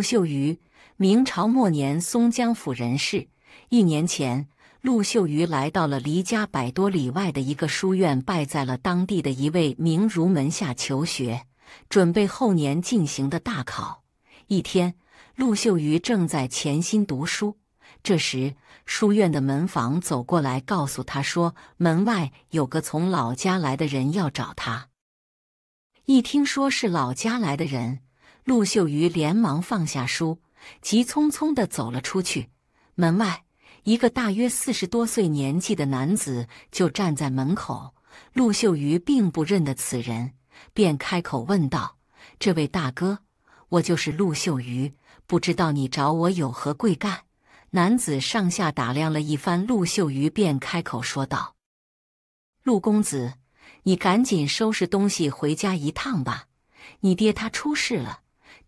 陆秀瑜，明朝末年松江府人士。一年前，陆秀瑜来到了离家百多里外的一个书院，拜在了当地的一位名儒门下求学，准备后年进行的大考。一天，陆秀瑜正在潜心读书，这时，书院的门房走过来，告诉他说，门外有个从老家来的人要找他。一听说是老家来的人，陆秀瑜连忙放下书，急匆匆地走了出去。门外，一个大约四十多岁年纪的男子就站在门口。陆秀瑜并不认得此人，便开口问道：“这位大哥，我就是陆秀瑜，不知道你找我有何贵干？”男子上下打量了一番陆秀瑜，便开口说道：“陆公子，你赶紧收拾东西回家一趟吧，你爹他出事了。”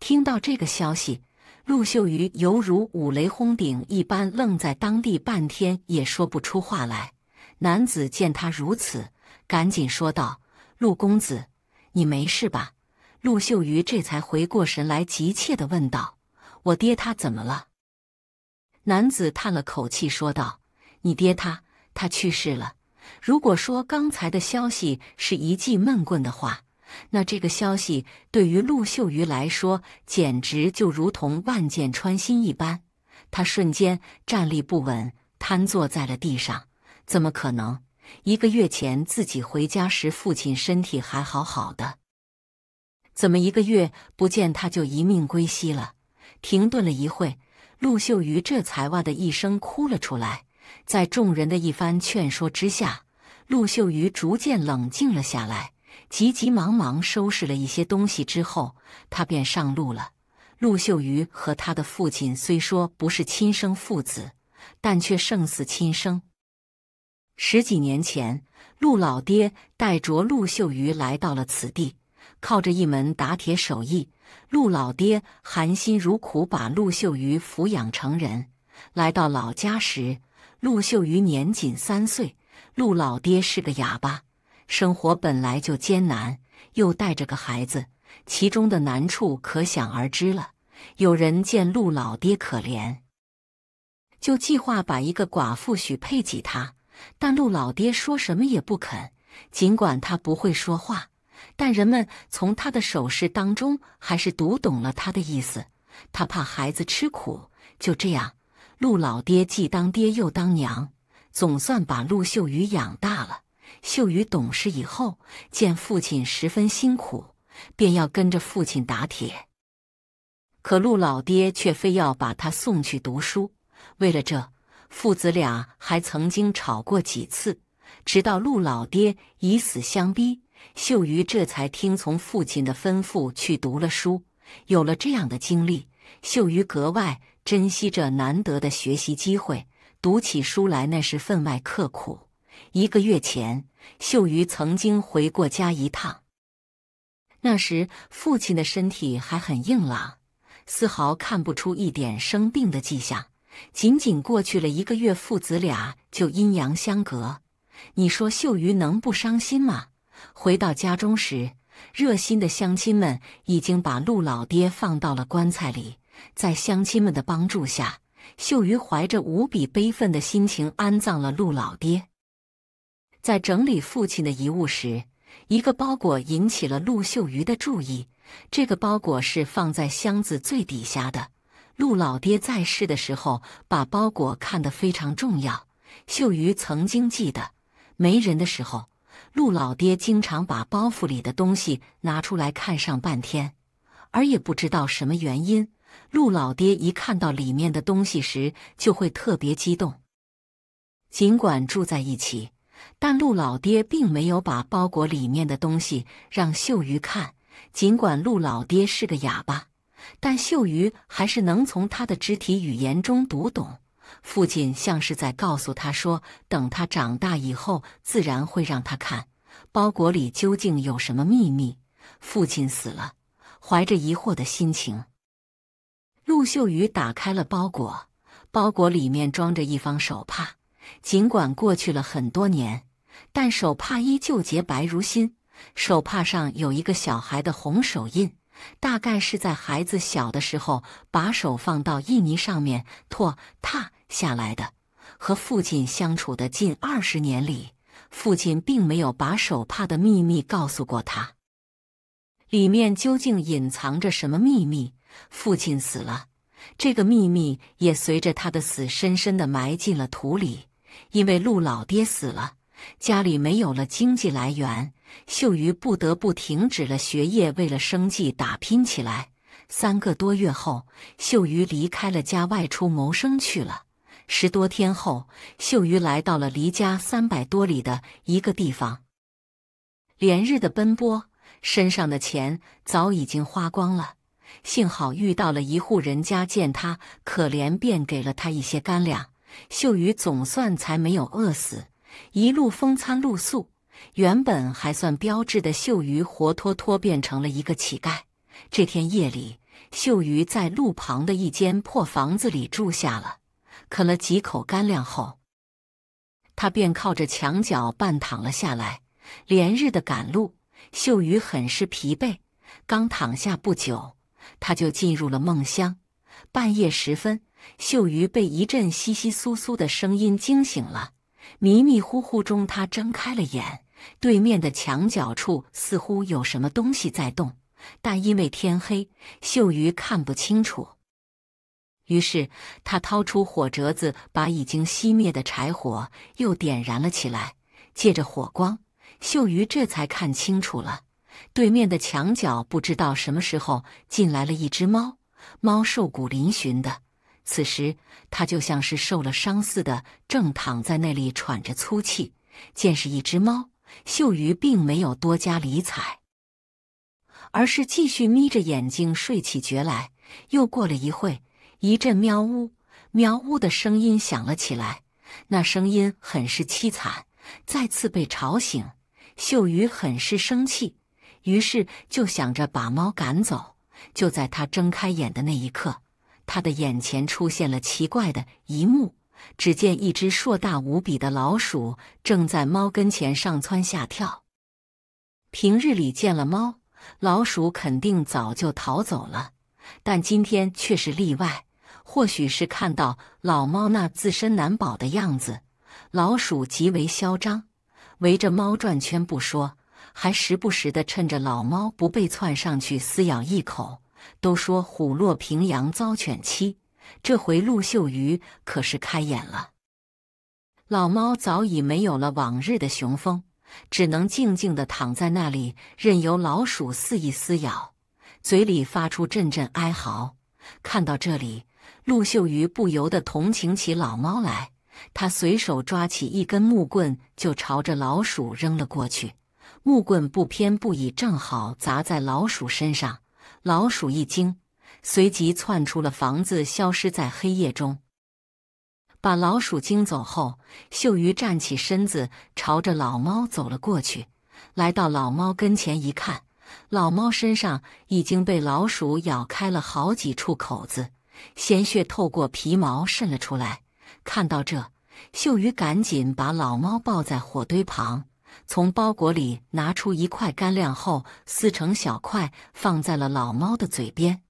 听到这个消息，陆秀瑜犹如五雷轰顶一般，愣在当地半天也说不出话来。男子见他如此，赶紧说道：“陆公子，你没事吧？”陆秀瑜这才回过神来，急切的问道：“我爹他怎么了？”男子叹了口气说道：“你爹他他去世了。如果说刚才的消息是一记闷棍的话。”那这个消息对于陆秀瑜来说，简直就如同万箭穿心一般。他瞬间站立不稳，瘫坐在了地上。怎么可能？一个月前自己回家时，父亲身体还好好的，怎么一个月不见他就一命归西了？停顿了一会，陆秀瑜这才哇的一声哭了出来。在众人的一番劝说之下，陆秀瑜逐渐冷静了下来。急急忙忙收拾了一些东西之后，他便上路了。陆秀瑜和他的父亲虽说不是亲生父子，但却胜似亲生。十几年前，陆老爹带着陆秀瑜来到了此地，靠着一门打铁手艺，陆老爹含辛茹苦把陆秀瑜抚养成人。来到老家时，陆秀瑜年仅三岁，陆老爹是个哑巴。生活本来就艰难，又带着个孩子，其中的难处可想而知了。有人见陆老爹可怜，就计划把一个寡妇许配给他，但陆老爹说什么也不肯。尽管他不会说话，但人们从他的手势当中还是读懂了他的意思。他怕孩子吃苦，就这样，陆老爹既当爹又当娘，总算把陆秀雨养大了。秀瑜懂事以后，见父亲十分辛苦，便要跟着父亲打铁。可陆老爹却非要把他送去读书。为了这，父子俩还曾经吵过几次。直到陆老爹以死相逼，秀瑜这才听从父亲的吩咐去读了书。有了这样的经历，秀瑜格外珍惜这难得的学习机会，读起书来那是分外刻苦。一个月前，秀瑜曾经回过家一趟。那时父亲的身体还很硬朗，丝毫看不出一点生病的迹象。仅仅过去了一个月，父子俩就阴阳相隔。你说秀瑜能不伤心吗？回到家中时，热心的乡亲们已经把陆老爹放到了棺材里。在乡亲们的帮助下，秀瑜怀着无比悲愤的心情安葬了陆老爹。在整理父亲的遗物时，一个包裹引起了陆秀瑜的注意。这个包裹是放在箱子最底下的。陆老爹在世的时候，把包裹看得非常重要。秀瑜曾经记得，没人的时候，陆老爹经常把包袱里的东西拿出来看上半天，而也不知道什么原因，陆老爹一看到里面的东西时，就会特别激动。尽管住在一起。但陆老爹并没有把包裹里面的东西让秀瑜看。尽管陆老爹是个哑巴，但秀瑜还是能从他的肢体语言中读懂，父亲像是在告诉他说：“等他长大以后，自然会让他看包裹里究竟有什么秘密。”父亲死了，怀着疑惑的心情，陆秀瑜打开了包裹。包裹里面装着一方手帕。尽管过去了很多年，但手帕依旧洁白如新。手帕上有一个小孩的红手印，大概是在孩子小的时候把手放到印泥上面拓拓下来的。和父亲相处的近二十年里，父亲并没有把手帕的秘密告诉过他。里面究竟隐藏着什么秘密？父亲死了，这个秘密也随着他的死深深地埋进了土里。因为陆老爹死了，家里没有了经济来源，秀瑜不得不停止了学业，为了生计打拼起来。三个多月后，秀瑜离开了家，外出谋生去了。十多天后，秀瑜来到了离家三百多里的一个地方。连日的奔波，身上的钱早已经花光了。幸好遇到了一户人家，见他可怜，便给了他一些干粮。秀瑜总算才没有饿死，一路风餐露宿，原本还算标致的秀瑜，活脱脱变成了一个乞丐。这天夜里，秀瑜在路旁的一间破房子里住下了，啃了几口干粮后，他便靠着墙角半躺了下来。连日的赶路，秀瑜很是疲惫，刚躺下不久，他就进入了梦乡。半夜时分。秀瑜被一阵窸窸窣窣的声音惊醒了，迷迷糊糊中，他睁开了眼。对面的墙角处似乎有什么东西在动，但因为天黑，秀瑜看不清楚。于是他掏出火折子，把已经熄灭的柴火又点燃了起来。借着火光，秀瑜这才看清楚了：对面的墙角不知道什么时候进来了一只猫，猫瘦骨嶙峋的。此时，它就像是受了伤似的，正躺在那里喘着粗气。见是一只猫，秀瑜并没有多加理睬，而是继续眯着眼睛睡起觉来。又过了一会，一阵“喵呜喵呜”的声音响了起来，那声音很是凄惨。再次被吵醒，秀瑜很是生气，于是就想着把猫赶走。就在他睁开眼的那一刻。他的眼前出现了奇怪的一幕，只见一只硕大无比的老鼠正在猫跟前上蹿下跳。平日里见了猫，老鼠肯定早就逃走了，但今天却是例外。或许是看到老猫那自身难保的样子，老鼠极为嚣张，围着猫转圈不说，还时不时的趁着老猫不备窜上去撕咬一口。都说虎落平阳遭犬欺，这回陆秀瑜可是开眼了。老猫早已没有了往日的雄风，只能静静地躺在那里，任由老鼠肆意撕咬，嘴里发出阵阵哀嚎。看到这里，陆秀瑜不由得同情起老猫来。他随手抓起一根木棍，就朝着老鼠扔了过去。木棍不偏不倚，正好砸在老鼠身上。老鼠一惊，随即窜出了房子，消失在黑夜中。把老鼠惊走后，秀鱼站起身子，朝着老猫走了过去。来到老猫跟前一看，老猫身上已经被老鼠咬开了好几处口子，鲜血透过皮毛渗了出来。看到这，秀鱼赶紧把老猫抱在火堆旁。从包裹里拿出一块干粮后，撕成小块，放在了老猫的嘴边。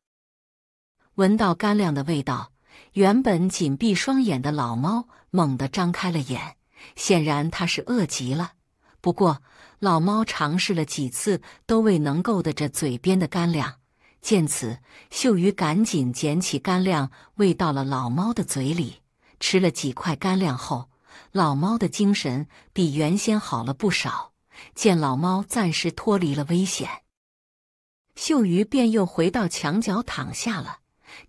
闻到干粮的味道，原本紧闭双眼的老猫猛地张开了眼，显然它是饿极了。不过，老猫尝试了几次都未能够得着嘴边的干粮。见此，秀鱼赶紧捡起干粮喂到了老猫的嘴里。吃了几块干粮后。老猫的精神比原先好了不少，见老猫暂时脱离了危险，秀瑜便又回到墙角躺下了。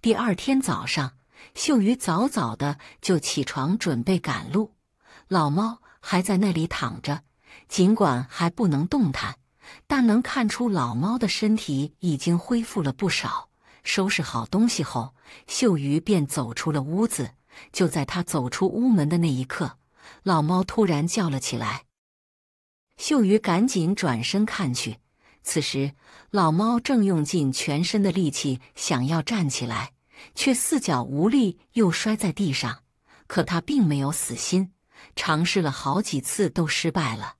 第二天早上，秀瑜早早的就起床准备赶路，老猫还在那里躺着，尽管还不能动弹，但能看出老猫的身体已经恢复了不少。收拾好东西后，秀瑜便走出了屋子。就在他走出屋门的那一刻。老猫突然叫了起来，秀瑜赶紧转身看去。此时，老猫正用尽全身的力气想要站起来，却四脚无力，又摔在地上。可它并没有死心，尝试了好几次都失败了。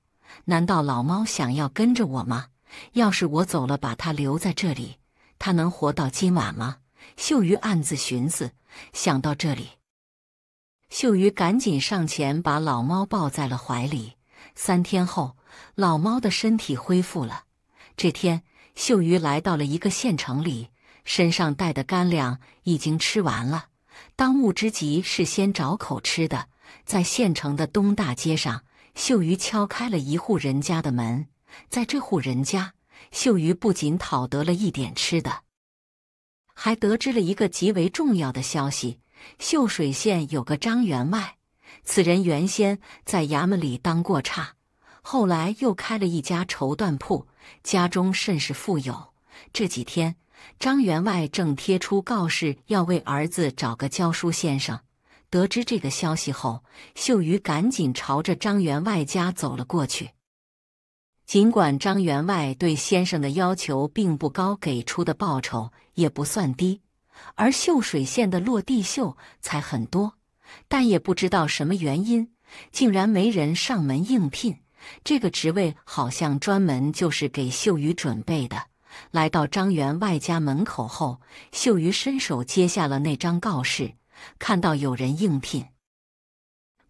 难道老猫想要跟着我吗？要是我走了，把它留在这里，它能活到今晚吗？秀瑜暗自寻思。想到这里。秀瑜赶紧上前，把老猫抱在了怀里。三天后，老猫的身体恢复了。这天，秀瑜来到了一个县城里，身上带的干粮已经吃完了。当务之急是先找口吃的。在县城的东大街上，秀瑜敲开了一户人家的门。在这户人家，秀瑜不仅讨得了一点吃的，还得知了一个极为重要的消息。秀水县有个张员外，此人原先在衙门里当过差，后来又开了一家绸缎铺，家中甚是富有。这几天，张员外正贴出告示，要为儿子找个教书先生。得知这个消息后，秀瑜赶紧朝着张员外家走了过去。尽管张员外对先生的要求并不高，给出的报酬也不算低。而秀水县的落地秀才很多，但也不知道什么原因，竟然没人上门应聘。这个职位好像专门就是给秀鱼准备的。来到张员外家门口后，秀鱼伸手接下了那张告示，看到有人应聘，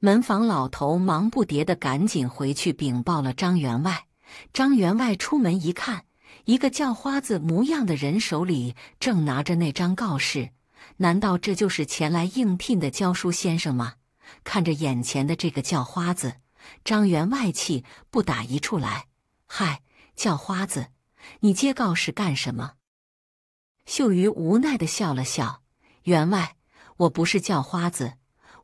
门房老头忙不迭的赶紧回去禀报了张员外。张员外出门一看。一个叫花子模样的人手里正拿着那张告示，难道这就是前来应聘的教书先生吗？看着眼前的这个叫花子，张员外气不打一处来。嗨，叫花子，你接告示干什么？秀瑜无奈的笑了笑。员外，我不是叫花子，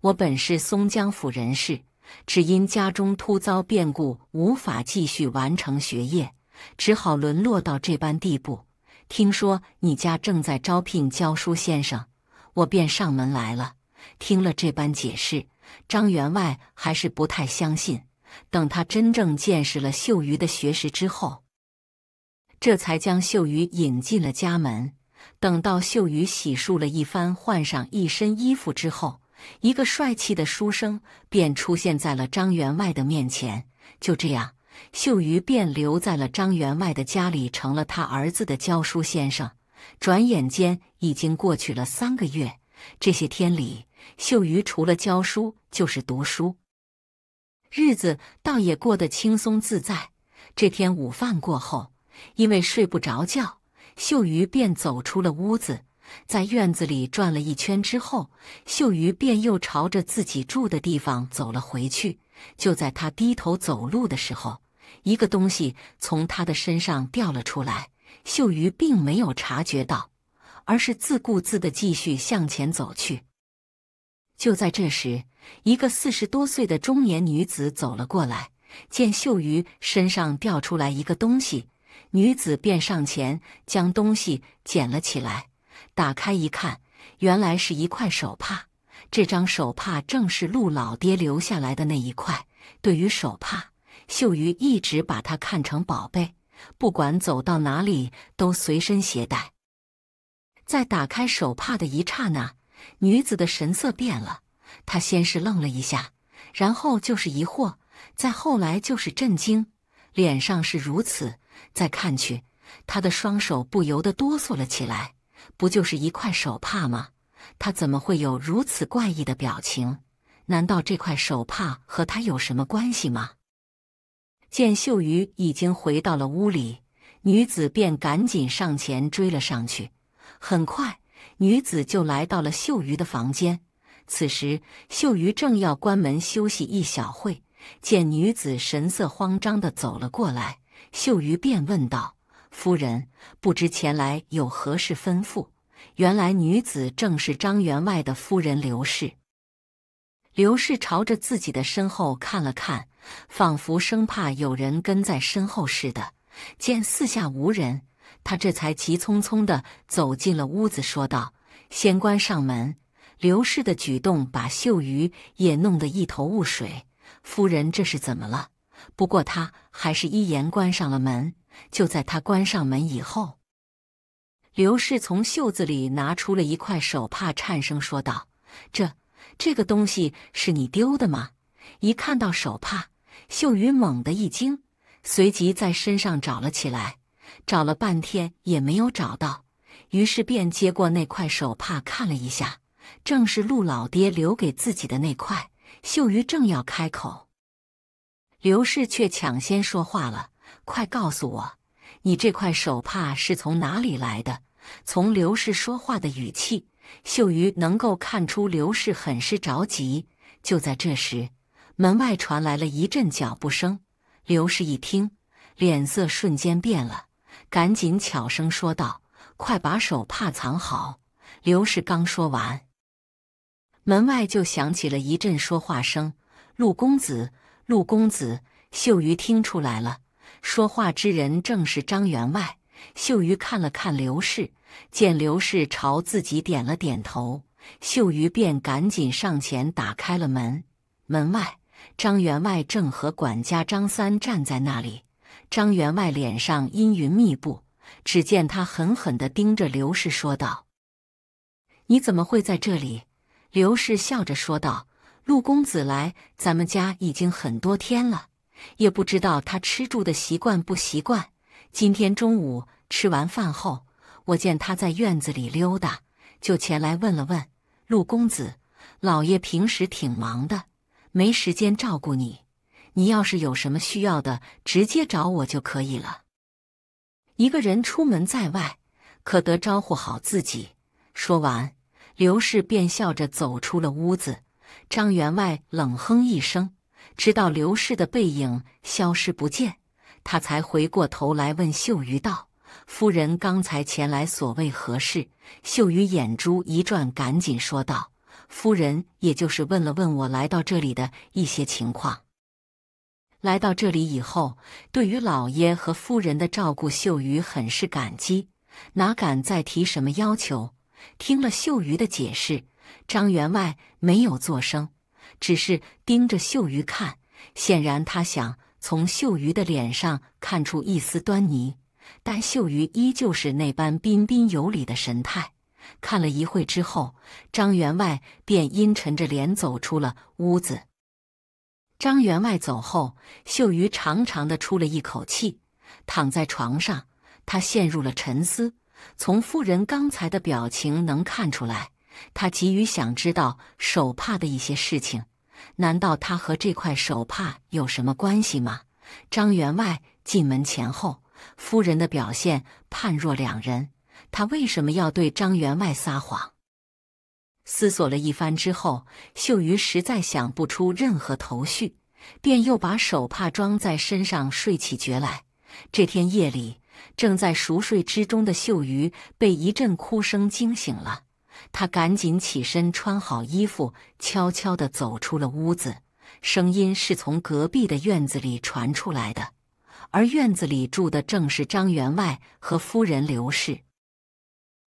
我本是松江府人士，只因家中突遭变故，无法继续完成学业。只好沦落到这般地步。听说你家正在招聘教书先生，我便上门来了。听了这般解释，张员外还是不太相信。等他真正见识了秀瑜的学识之后，这才将秀瑜引进了家门。等到秀瑜洗漱了一番，换上一身衣服之后，一个帅气的书生便出现在了张员外的面前。就这样。秀瑜便留在了张员外的家里，成了他儿子的教书先生。转眼间已经过去了三个月。这些天里，秀瑜除了教书就是读书，日子倒也过得轻松自在。这天午饭过后，因为睡不着觉，秀瑜便走出了屋子，在院子里转了一圈之后，秀瑜便又朝着自己住的地方走了回去。就在他低头走路的时候，一个东西从他的身上掉了出来。秀瑜并没有察觉到，而是自顾自地继续向前走去。就在这时，一个四十多岁的中年女子走了过来，见秀瑜身上掉出来一个东西，女子便上前将东西捡了起来，打开一看，原来是一块手帕。这张手帕正是陆老爹留下来的那一块。对于手帕，秀瑜一直把它看成宝贝，不管走到哪里都随身携带。在打开手帕的一刹那，女子的神色变了。她先是愣了一下，然后就是疑惑，再后来就是震惊。脸上是如此，再看去，她的双手不由得哆嗦了起来。不就是一块手帕吗？他怎么会有如此怪异的表情？难道这块手帕和他有什么关系吗？见秀瑜已经回到了屋里，女子便赶紧上前追了上去。很快，女子就来到了秀瑜的房间。此时，秀瑜正要关门休息一小会，见女子神色慌张的走了过来，秀瑜便问道：“夫人，不知前来有何事吩咐？”原来女子正是张员外的夫人刘氏。刘氏朝着自己的身后看了看，仿佛生怕有人跟在身后似的。见四下无人，她这才急匆匆地走进了屋子，说道：“先关上门。”刘氏的举动把秀瑜也弄得一头雾水：“夫人这是怎么了？”不过她还是一言关上了门。就在她关上门以后。刘氏从袖子里拿出了一块手帕，颤声说道：“这，这个东西是你丢的吗？”一看到手帕，秀云猛地一惊，随即在身上找了起来，找了半天也没有找到，于是便接过那块手帕看了一下，正是陆老爹留给自己的那块。秀瑜正要开口，刘氏却抢先说话了：“快告诉我，你这块手帕是从哪里来的？”从刘氏说话的语气，秀瑜能够看出刘氏很是着急。就在这时，门外传来了一阵脚步声。刘氏一听，脸色瞬间变了，赶紧悄声说道：“快把手帕藏好。”刘氏刚说完，门外就响起了一阵说话声：“陆公子，陆公子。”秀瑜听出来了，说话之人正是张员外。秀瑜看了看刘氏，见刘氏朝自己点了点头，秀瑜便赶紧上前打开了门。门外，张员外正和管家张三站在那里。张员外脸上阴云密布，只见他狠狠地盯着刘氏说道：“你怎么会在这里？”刘氏笑着说道：“陆公子来咱们家已经很多天了，也不知道他吃住的习惯不习惯。”今天中午吃完饭后，我见他在院子里溜达，就前来问了问陆公子：“老爷平时挺忙的，没时间照顾你。你要是有什么需要的，直接找我就可以了。”一个人出门在外，可得招呼好自己。说完，刘氏便笑着走出了屋子。张员外冷哼一声，直到刘氏的背影消失不见。他才回过头来问秀瑜道：“夫人刚才前来所谓何事？”秀瑜眼珠一转，赶紧说道：“夫人也就是问了问我来到这里的一些情况。来到这里以后，对于老爷和夫人的照顾，秀瑜很是感激，哪敢再提什么要求？”听了秀瑜的解释，张员外没有作声，只是盯着秀瑜看，显然他想。从秀瑜的脸上看出一丝端倪，但秀瑜依旧是那般彬彬有礼的神态。看了一会之后，张员外便阴沉着脸走出了屋子。张员外走后，秀瑜长长的出了一口气，躺在床上，她陷入了沉思。从夫人刚才的表情能看出来，她急于想知道手帕的一些事情。难道他和这块手帕有什么关系吗？张员外进门前后，夫人的表现判若两人，他为什么要对张员外撒谎？思索了一番之后，秀瑜实在想不出任何头绪，便又把手帕装在身上睡起觉来。这天夜里，正在熟睡之中的秀瑜被一阵哭声惊醒了。他赶紧起身，穿好衣服，悄悄地走出了屋子。声音是从隔壁的院子里传出来的，而院子里住的正是张员外和夫人刘氏。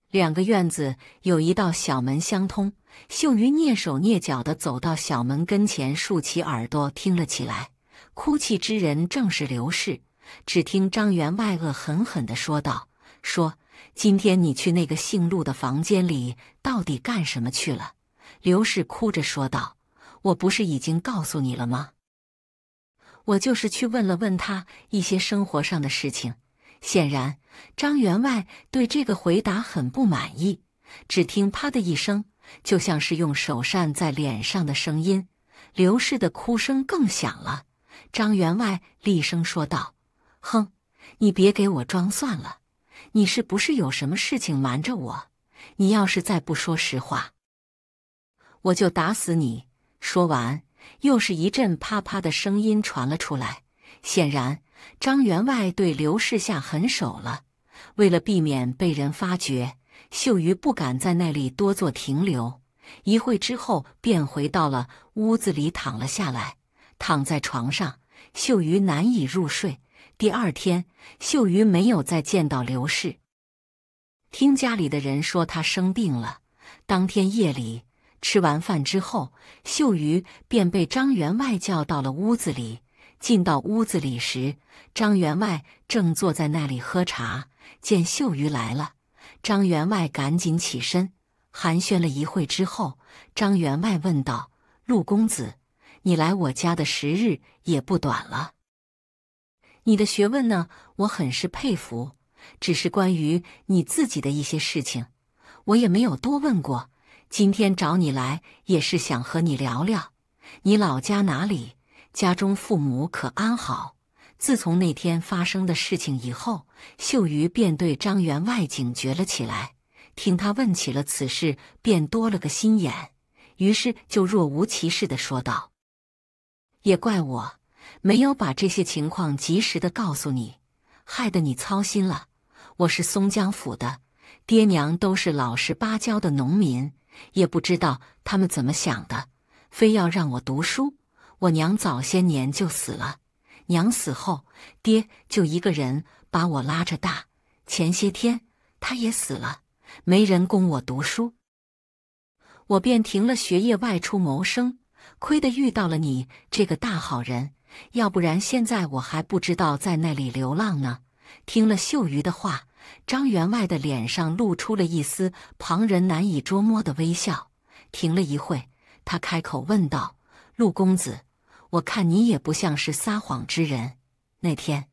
两个院子有一道小门相通，秀云蹑手蹑脚地走到小门跟前，竖起耳朵听了起来。哭泣之人正是刘氏。只听张员外恶狠狠地说道：“说。”今天你去那个姓陆的房间里到底干什么去了？刘氏哭着说道：“我不是已经告诉你了吗？我就是去问了问他一些生活上的事情。”显然，张员外对这个回答很不满意。只听“啪”的一声，就像是用手扇在脸上的声音，刘氏的哭声更响了。张员外厉声说道：“哼，你别给我装蒜了！”你是不是有什么事情瞒着我？你要是再不说实话，我就打死你！说完，又是一阵啪啪的声音传了出来。显然，张员外对刘氏下狠手了。为了避免被人发觉，秀瑜不敢在那里多做停留。一会之后，便回到了屋子里，躺了下来。躺在床上，秀瑜难以入睡。第二天，秀瑜没有再见到刘氏。听家里的人说，他生病了。当天夜里吃完饭之后，秀瑜便被张员外叫到了屋子里。进到屋子里时，张员外正坐在那里喝茶。见秀瑜来了，张员外赶紧起身寒暄了一会之后，张员外问道：“陆公子，你来我家的时日也不短了。”你的学问呢，我很是佩服。只是关于你自己的一些事情，我也没有多问过。今天找你来，也是想和你聊聊。你老家哪里？家中父母可安好？自从那天发生的事情以后，秀瑜便对张员外警觉了起来。听他问起了此事，便多了个心眼，于是就若无其事地说道：“也怪我。”没有把这些情况及时的告诉你，害得你操心了。我是松江府的，爹娘都是老实巴交的农民，也不知道他们怎么想的，非要让我读书。我娘早些年就死了，娘死后，爹就一个人把我拉着大。前些天他也死了，没人供我读书，我便停了学业，外出谋生。亏得遇到了你这个大好人。要不然，现在我还不知道在那里流浪呢。听了秀瑜的话，张员外的脸上露出了一丝旁人难以捉摸的微笑。停了一会，他开口问道：“陆公子，我看你也不像是撒谎之人。那天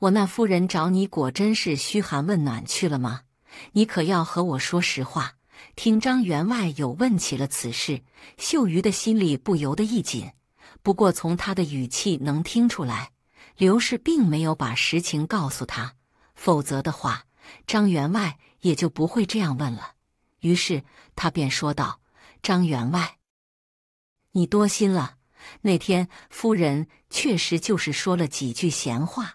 我那夫人找你，果真是嘘寒问暖去了吗？你可要和我说实话。”听张员外有问起了此事，秀瑜的心里不由得一紧。不过，从他的语气能听出来，刘氏并没有把实情告诉他，否则的话，张员外也就不会这样问了。于是他便说道：“张员外，你多心了。那天夫人确实就是说了几句闲话，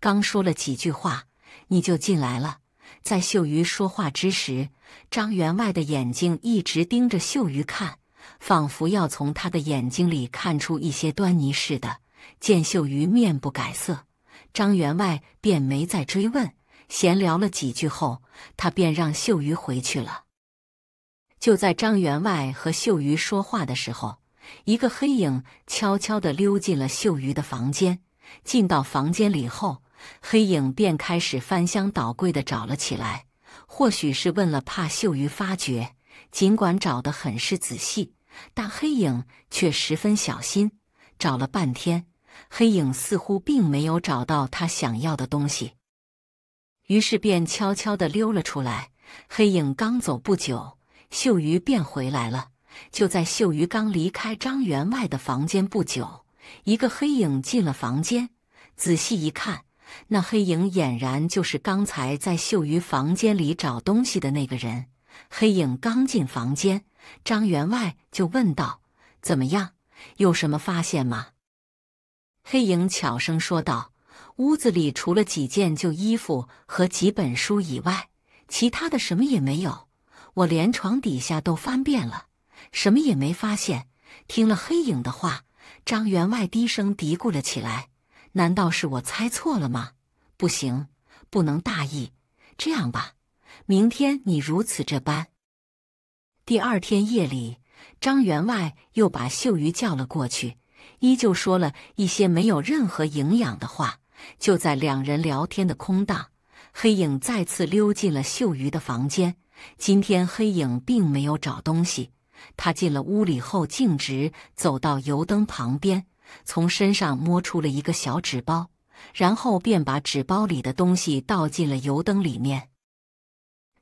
刚说了几句话，你就进来了。在秀瑜说话之时，张员外的眼睛一直盯着秀瑜看。”仿佛要从他的眼睛里看出一些端倪似的，见秀瑜面不改色，张员外便没再追问。闲聊了几句后，他便让秀瑜回去了。就在张员外和秀瑜说话的时候，一个黑影悄悄地溜进了秀瑜的房间。进到房间里后，黑影便开始翻箱倒柜地找了起来。或许是问了怕秀瑜发觉，尽管找得很是仔细。但黑影却十分小心，找了半天，黑影似乎并没有找到他想要的东西，于是便悄悄地溜了出来。黑影刚走不久，秀瑜便回来了。就在秀瑜刚离开张员外的房间不久，一个黑影进了房间。仔细一看，那黑影俨然就是刚才在秀瑜房间里找东西的那个人。黑影刚进房间。张员外就问道：“怎么样？有什么发现吗？”黑影悄声说道：“屋子里除了几件旧衣服和几本书以外，其他的什么也没有。我连床底下都翻遍了，什么也没发现。”听了黑影的话，张员外低声嘀咕了起来：“难道是我猜错了吗？不行，不能大意。这样吧，明天你如此这般。”第二天夜里，张员外又把秀瑜叫了过去，依旧说了一些没有任何营养的话。就在两人聊天的空档，黑影再次溜进了秀瑜的房间。今天黑影并没有找东西，他进了屋里后，径直走到油灯旁边，从身上摸出了一个小纸包，然后便把纸包里的东西倒进了油灯里面。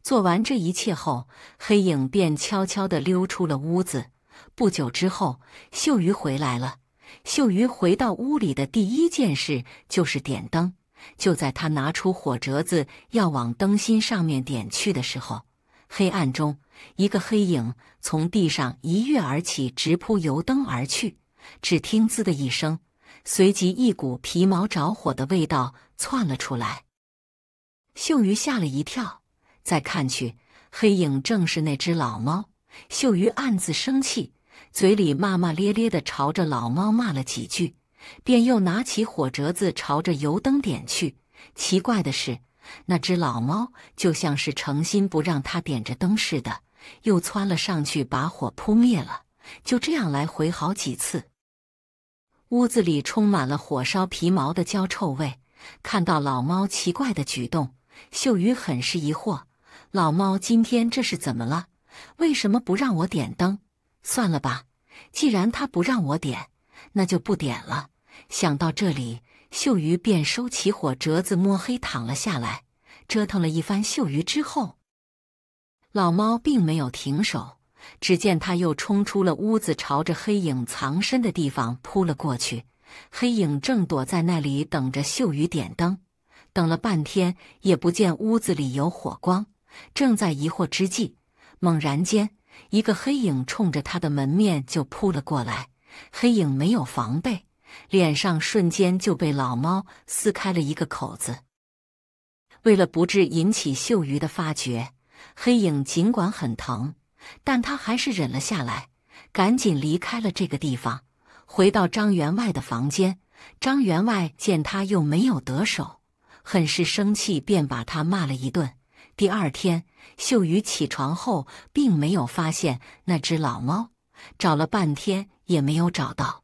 做完这一切后，黑影便悄悄地溜出了屋子。不久之后，秀瑜回来了。秀瑜回到屋里的第一件事就是点灯。就在他拿出火折子要往灯芯上面点去的时候，黑暗中一个黑影从地上一跃而起，直扑油灯而去。只听“滋”的一声，随即一股皮毛着火的味道窜了出来。秀瑜吓了一跳。再看去，黑影正是那只老猫。秀瑜暗自生气，嘴里骂骂咧咧的朝着老猫骂了几句，便又拿起火折子朝着油灯点去。奇怪的是，那只老猫就像是诚心不让他点着灯似的，又窜了上去把火扑灭了。就这样来回好几次，屋子里充满了火烧皮毛的焦臭味。看到老猫奇怪的举动，秀瑜很是疑惑。老猫今天这是怎么了？为什么不让我点灯？算了吧，既然他不让我点，那就不点了。想到这里，秀鱼便收起火折子，摸黑躺了下来。折腾了一番秀鱼之后，老猫并没有停手，只见他又冲出了屋子，朝着黑影藏身的地方扑了过去。黑影正躲在那里等着秀鱼点灯，等了半天也不见屋子里有火光。正在疑惑之际，猛然间，一个黑影冲着他的门面就扑了过来。黑影没有防备，脸上瞬间就被老猫撕开了一个口子。为了不致引起秀瑜的发觉，黑影尽管很疼，但他还是忍了下来，赶紧离开了这个地方，回到张员外的房间。张员外见他又没有得手，很是生气，便把他骂了一顿。第二天，秀瑜起床后，并没有发现那只老猫，找了半天也没有找到。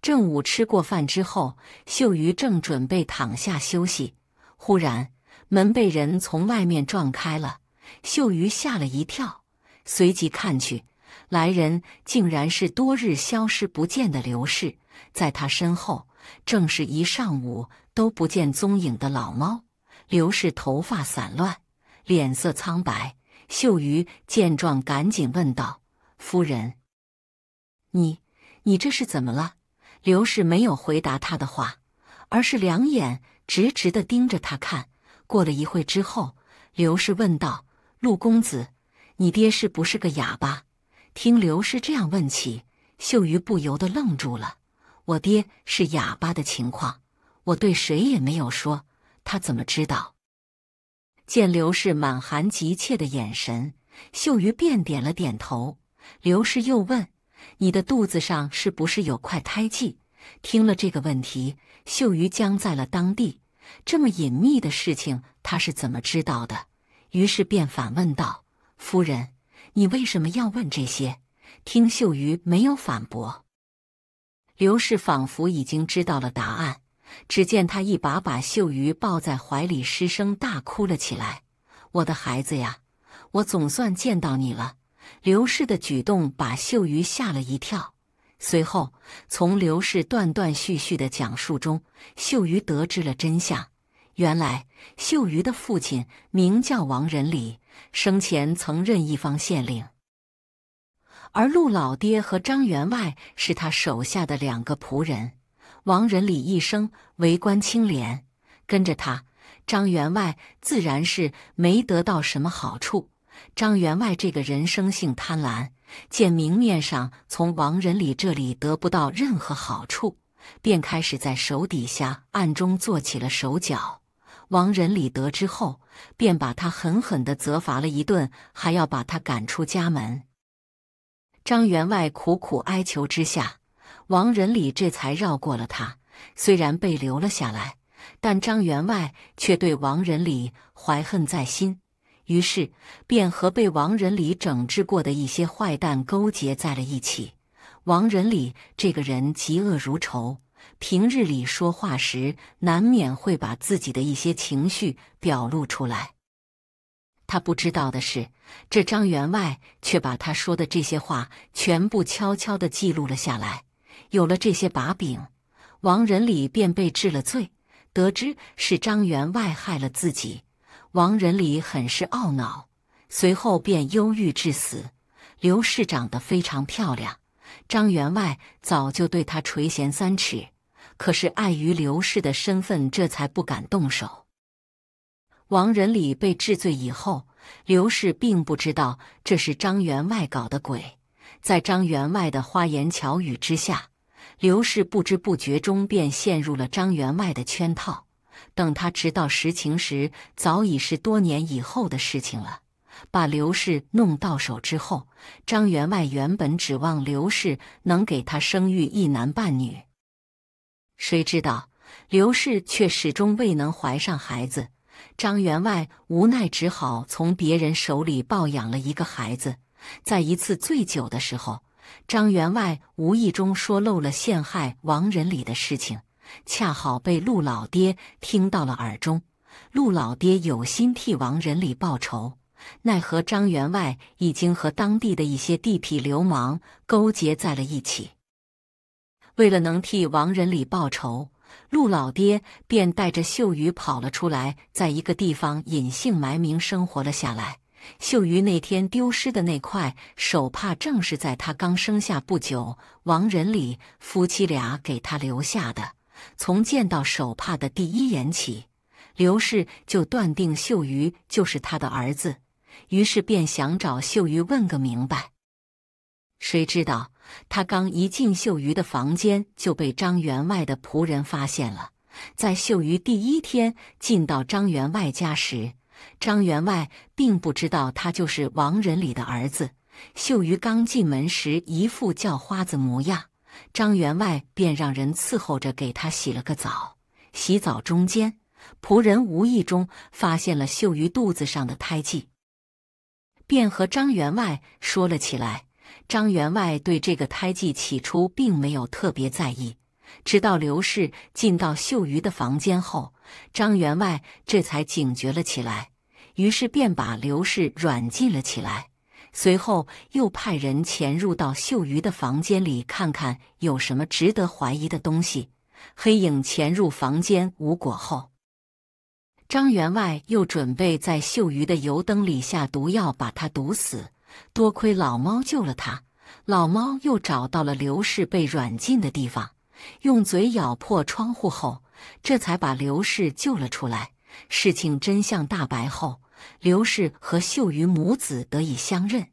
正午吃过饭之后，秀瑜正准备躺下休息，忽然门被人从外面撞开了，秀瑜吓了一跳，随即看去，来人竟然是多日消失不见的刘氏，在他身后，正是一上午都不见踪影的老猫。刘氏头发散乱，脸色苍白。秀瑜见状，赶紧问道：“夫人，你你这是怎么了？”刘氏没有回答他的话，而是两眼直直的盯着他看。过了一会之后，刘氏问道：“陆公子，你爹是不是个哑巴？”听刘氏这样问起，秀瑜不由得愣住了：“我爹是哑巴的情况，我对谁也没有说。”他怎么知道？见刘氏满含急切的眼神，秀瑜便点了点头。刘氏又问：“你的肚子上是不是有块胎记？”听了这个问题，秀瑜僵在了当地。这么隐秘的事情，他是怎么知道的？于是便反问道：“夫人，你为什么要问这些？”听秀瑜没有反驳，刘氏仿佛已经知道了答案。只见他一把把秀瑜抱在怀里，失声大哭了起来。“我的孩子呀，我总算见到你了！”刘氏的举动把秀瑜吓了一跳。随后，从刘氏断断续续的讲述中，秀瑜得知了真相。原来，秀瑜的父亲名叫王仁礼，生前曾任一方县令，而陆老爹和张员外是他手下的两个仆人。王仁礼一生为官清廉，跟着他，张员外自然是没得到什么好处。张员外这个人生性贪婪，见明面上从王仁礼这里得不到任何好处，便开始在手底下暗中做起了手脚。王仁礼得知后，便把他狠狠地责罚了一顿，还要把他赶出家门。张员外苦苦哀求之下。王仁礼这才绕过了他，虽然被留了下来，但张员外却对王仁礼怀恨在心，于是便和被王仁礼整治过的一些坏蛋勾结在了一起。王仁礼这个人嫉恶如仇，平日里说话时难免会把自己的一些情绪表露出来。他不知道的是，这张员外却把他说的这些话全部悄悄的记录了下来。有了这些把柄，王仁礼便被治了罪。得知是张员外害了自己，王仁礼很是懊恼，随后便忧郁致死。刘氏长得非常漂亮，张员外早就对她垂涎三尺，可是碍于刘氏的身份，这才不敢动手。王仁礼被治罪以后，刘氏并不知道这是张员外搞的鬼，在张员外的花言巧语之下。刘氏不知不觉中便陷入了张员外的圈套，等他知道实情时，早已是多年以后的事情了。把刘氏弄到手之后，张员外原本指望刘氏能给他生育一男半女，谁知道刘氏却始终未能怀上孩子。张员外无奈，只好从别人手里抱养了一个孩子。在一次醉酒的时候。张员外无意中说漏了陷害王仁礼的事情，恰好被陆老爹听到了耳中。陆老爹有心替王仁礼报仇，奈何张员外已经和当地的一些地痞流氓勾结在了一起。为了能替王仁礼报仇，陆老爹便带着秀雨跑了出来，在一个地方隐姓埋名生活了下来。秀瑜那天丢失的那块手帕，正是在她刚生下不久，王仁礼夫妻俩给她留下的。从见到手帕的第一眼起，刘氏就断定秀瑜就是他的儿子，于是便想找秀瑜问个明白。谁知道他刚一进秀瑜的房间，就被张员外的仆人发现了。在秀瑜第一天进到张员外家时。张员外并不知道他就是王仁礼的儿子。秀瑜刚进门时，一副叫花子模样，张员外便让人伺候着给他洗了个澡。洗澡中间，仆人无意中发现了秀瑜肚子上的胎记，便和张员外说了起来。张员外对这个胎记起初并没有特别在意，直到刘氏进到秀瑜的房间后，张员外这才警觉了起来。于是便把刘氏软禁了起来，随后又派人潜入到秀瑜的房间里，看看有什么值得怀疑的东西。黑影潜入房间无果后，张员外又准备在秀瑜的油灯里下毒药，把他毒死。多亏老猫救了他，老猫又找到了刘氏被软禁的地方，用嘴咬破窗户后，这才把刘氏救了出来。事情真相大白后。刘氏和秀瑜母子得以相认，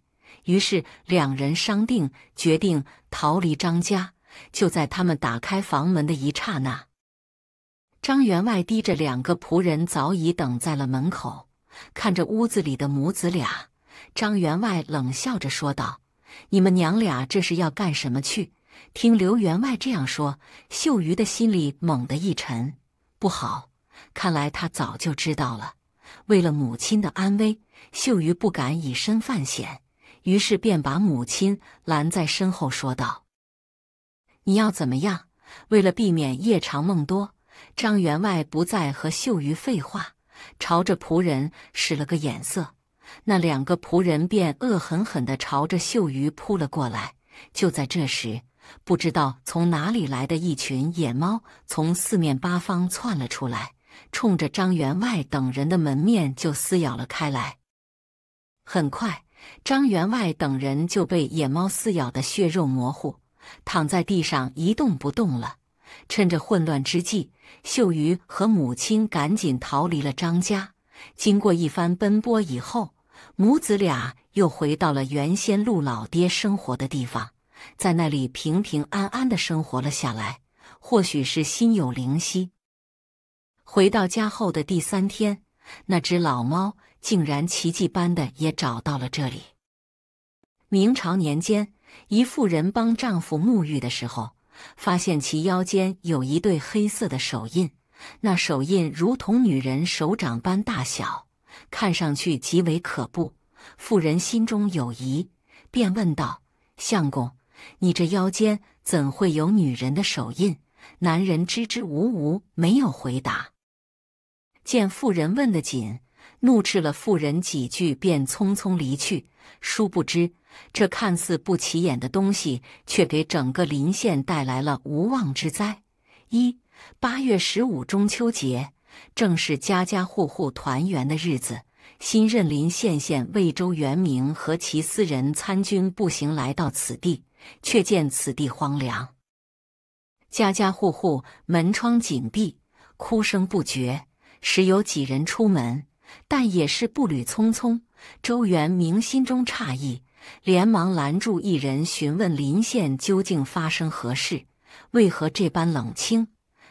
于是两人商定，决定逃离张家。就在他们打开房门的一刹那，张员外提着两个仆人早已等在了门口，看着屋子里的母子俩，张员外冷笑着说道：“你们娘俩这是要干什么去？”听刘员外这样说，秀瑜的心里猛地一沉，不好，看来他早就知道了。为了母亲的安危，秀瑜不敢以身犯险，于是便把母亲拦在身后，说道：“你要怎么样？”为了避免夜长梦多，张员外不再和秀瑜废话，朝着仆人使了个眼色，那两个仆人便恶狠狠地朝着秀瑜扑了过来。就在这时，不知道从哪里来的一群野猫从四面八方窜了出来。冲着张员外等人的门面就撕咬了开来，很快，张员外等人就被野猫撕咬的血肉模糊，躺在地上一动不动了。趁着混乱之际，秀瑜和母亲赶紧逃离了张家。经过一番奔波以后，母子俩又回到了原先陆老爹生活的地方，在那里平平安安的生活了下来。或许是心有灵犀。回到家后的第三天，那只老猫竟然奇迹般的也找到了这里。明朝年间，一妇人帮丈夫沐浴的时候，发现其腰间有一对黑色的手印，那手印如同女人手掌般大小，看上去极为可怖。妇人心中有疑，便问道：“相公，你这腰间怎会有女人的手印？”男人支支吾吾，没有回答。见妇人问得紧，怒斥了妇人几句，便匆匆离去。殊不知，这看似不起眼的东西，却给整个临县带来了无妄之灾。一八月十五中秋节，正是家家户户团圆的日子。新任临县县魏州元明和其私人参军步行来到此地，却见此地荒凉，家家户户门窗紧闭，哭声不绝。时有几人出门，但也是步履匆匆。周元明心中诧异，连忙拦住一人，询问林县究竟发生何事，为何这般冷清？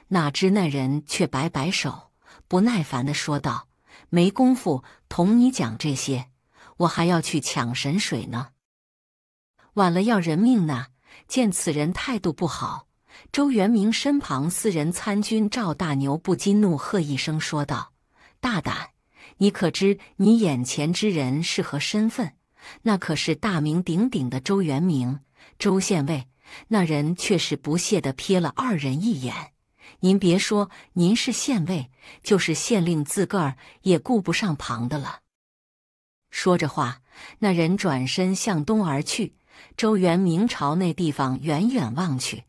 哪知那人却摆摆手，不耐烦地说道：“没工夫同你讲这些，我还要去抢神水呢，晚了要人命呢。”见此人态度不好。周元明身旁四人参军赵大牛不禁怒喝一声说道：“大胆！你可知你眼前之人是何身份？那可是大名鼎鼎的周元明，周县尉。”那人却是不屑地瞥了二人一眼：“您别说，您是县尉，就是县令自个儿也顾不上旁的了。”说着话，那人转身向东而去。周元明朝那地方远远望去。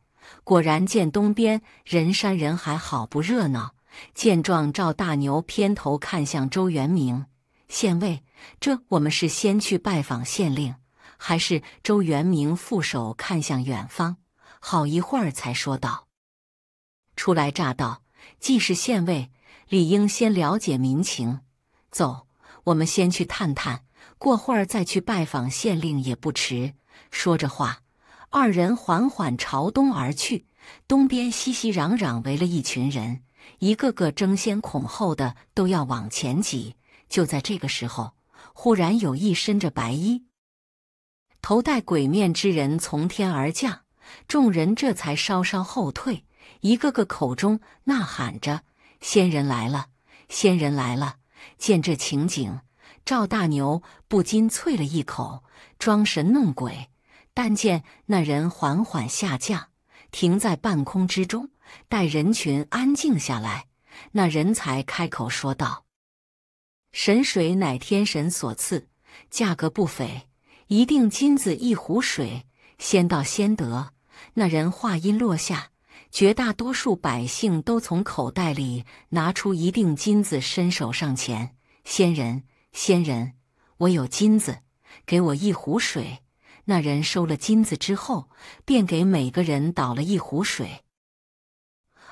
果然见东边人山人海，好不热闹。见状，赵大牛偏头看向周元明县尉：“这我们是先去拜访县令，还是……”周元明负手看向远方，好一会儿才说道：“初来乍到，既是县尉，理应先了解民情。走，我们先去探探，过会儿再去拜访县令也不迟。”说着话。二人缓缓朝东而去，东边熙熙攘攘围了一群人，一个个争先恐后的都要往前挤。就在这个时候，忽然有一身着白衣、头戴鬼面之人从天而降，众人这才稍稍后退，一个个口中呐喊着：“仙人来了，仙人来了！”见这情景，赵大牛不禁啐了一口：“装神弄鬼！”但见那人缓缓下降，停在半空之中。待人群安静下来，那人才开口说道：“神水乃天神所赐，价格不菲，一锭金子一壶水，先到先得。”那人话音落下，绝大多数百姓都从口袋里拿出一锭金子，伸手上前：“仙人，仙人，我有金子，给我一壶水。”那人收了金子之后，便给每个人倒了一壶水，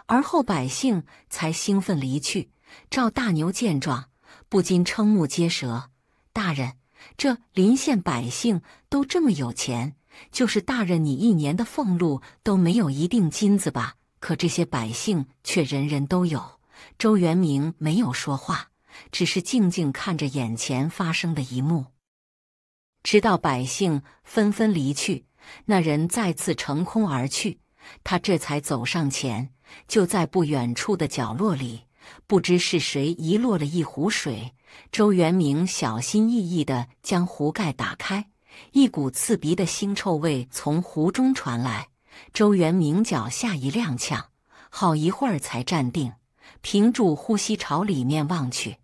而后百姓才兴奋离去。赵大牛见状，不禁瞠目结舌：“大人，这临县百姓都这么有钱，就是大人你一年的俸禄都没有一锭金子吧？可这些百姓却人人都有。”周元明没有说话，只是静静看着眼前发生的一幕。直到百姓纷纷离去，那人再次乘空而去。他这才走上前，就在不远处的角落里，不知是谁遗落了一壶水。周元明小心翼翼的将壶盖打开，一股刺鼻的腥臭味从壶中传来。周元明脚下一踉跄，好一会儿才站定，屏住呼吸朝里面望去，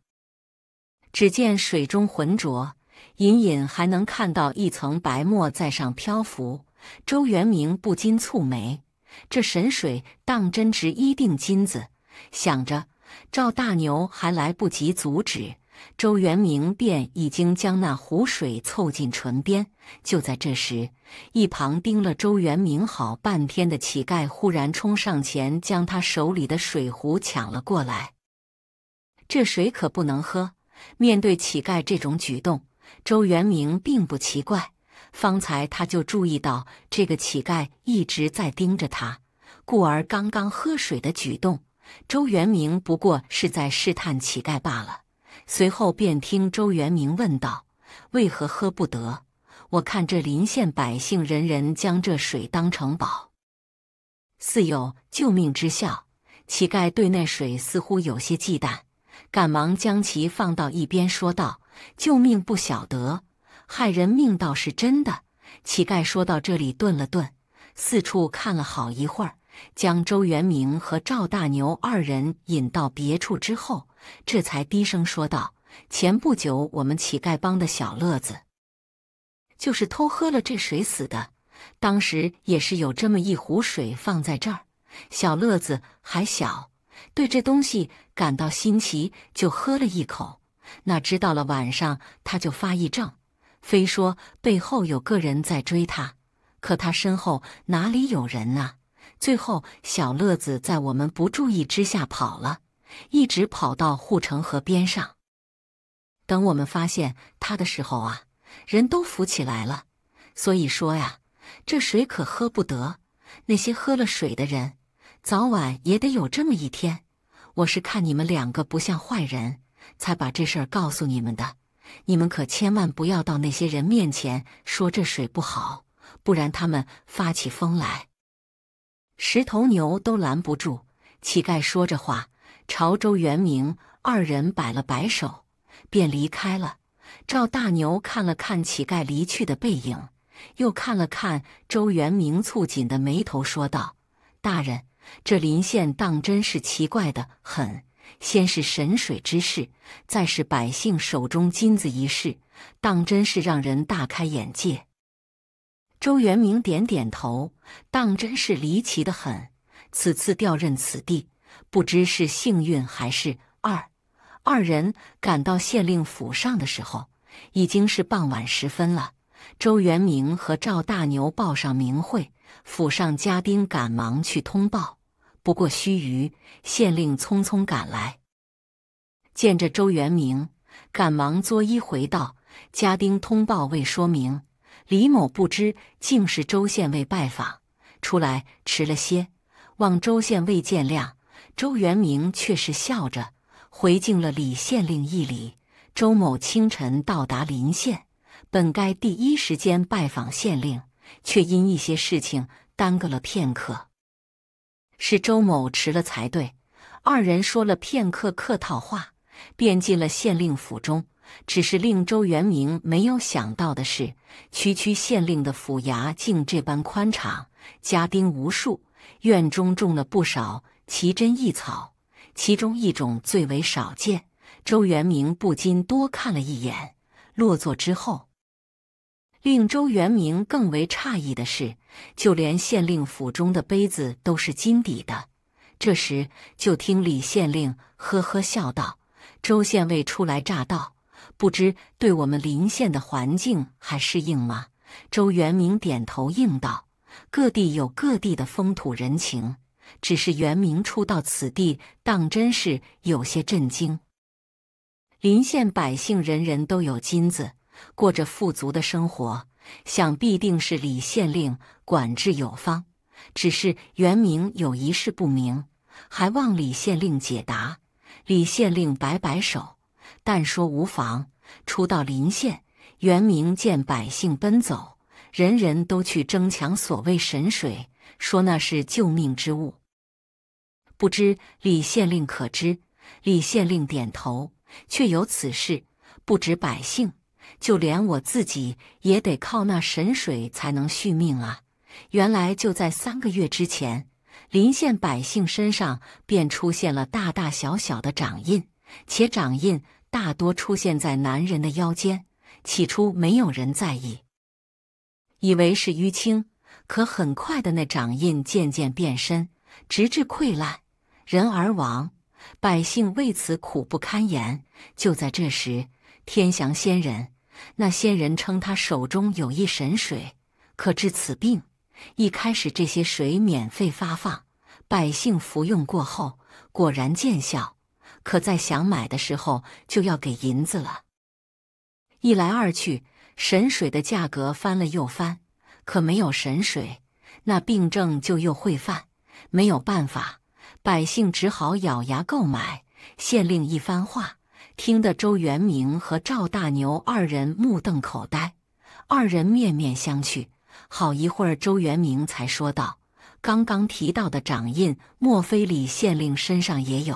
只见水中浑浊。隐隐还能看到一层白沫在上漂浮，周元明不禁蹙眉。这神水当真值一锭金子？想着，赵大牛还来不及阻止，周元明便已经将那湖水凑近唇边。就在这时，一旁盯了周元明好半天的乞丐忽然冲上前，将他手里的水壶抢了过来。这水可不能喝！面对乞丐这种举动，周元明并不奇怪，方才他就注意到这个乞丐一直在盯着他，故而刚刚喝水的举动，周元明不过是在试探乞丐罢了。随后便听周元明问道：“为何喝不得？我看这临县百姓人人将这水当成宝，似有救命之效。”乞丐对那水似乎有些忌惮，赶忙将其放到一边，说道。救命不晓得，害人命倒是真的。乞丐说到这里，顿了顿，四处看了好一会儿，将周元明和赵大牛二人引到别处之后，这才低声说道：“前不久，我们乞丐帮的小乐子，就是偷喝了这水死的。当时也是有这么一壶水放在这儿，小乐子还小，对这东西感到新奇，就喝了一口。”那知道了，晚上他就发癔症，非说背后有个人在追他。可他身后哪里有人啊？最后小乐子在我们不注意之下跑了，一直跑到护城河边上。等我们发现他的时候啊，人都浮起来了。所以说呀，这水可喝不得。那些喝了水的人，早晚也得有这么一天。我是看你们两个不像坏人。才把这事儿告诉你们的，你们可千万不要到那些人面前说这水不好，不然他们发起疯来，十头牛都拦不住。乞丐说着话，朝周元明二人摆了摆手，便离开了。赵大牛看了看乞丐离去的背影，又看了看周元明蹙紧的眉头，说道：“大人，这临县当真是奇怪的很。”先是神水之事，再是百姓手中金子一事，当真是让人大开眼界。周元明点点头，当真是离奇的很。此次调任此地，不知是幸运还是二。二人赶到县令府上的时候，已经是傍晚时分了。周元明和赵大牛报上名讳，府上家丁赶忙去通报。不过须臾，县令匆匆赶来，见着周元明，赶忙作揖回道：“家丁通报未说明，李某不知，竟是周县尉拜访，出来迟了些，望周县尉见谅。”周元明却是笑着回敬了李县令一礼。周某清晨到达临县，本该第一时间拜访县令，却因一些事情耽搁了片刻。是周某迟了才对。二人说了片刻客套话，便进了县令府中。只是令周元明没有想到的是，区区县令的府衙竟这般宽敞，家丁无数，院中种了不少奇珍异草，其中一种最为少见。周元明不禁多看了一眼。落座之后，令周元明更为诧异的是。就连县令府中的杯子都是金底的。这时，就听李县令呵呵笑道：“周县尉初来乍到，不知对我们临县的环境还适应吗？”周元明点头应道：“各地有各地的风土人情，只是元明初到此地，当真是有些震惊。临县百姓人人都有金子，过着富足的生活。”想必定是李县令管制有方，只是元明有一事不明，还望李县令解答。李县令摆摆手，但说无妨。初到临县，元明见百姓奔走，人人都去争抢所谓神水，说那是救命之物。不知李县令可知？李县令点头，却有此事，不止百姓。就连我自己也得靠那神水才能续命啊！原来就在三个月之前，临县百姓身上便出现了大大小小的掌印，且掌印大多出现在男人的腰间。起初没有人在意，以为是淤青，可很快的那掌印渐渐变深，直至溃烂，人而亡。百姓为此苦不堪言。就在这时，天祥仙人。那仙人称他手中有一神水，可治此病。一开始这些水免费发放，百姓服用过后果然见效。可再想买的时候就要给银子了。一来二去，神水的价格翻了又翻。可没有神水，那病症就又会犯。没有办法，百姓只好咬牙购买。县令一番话。听得周元明和赵大牛二人目瞪口呆，二人面面相觑，好一会儿，周元明才说道：“刚刚提到的掌印，莫非李县令身上也有？”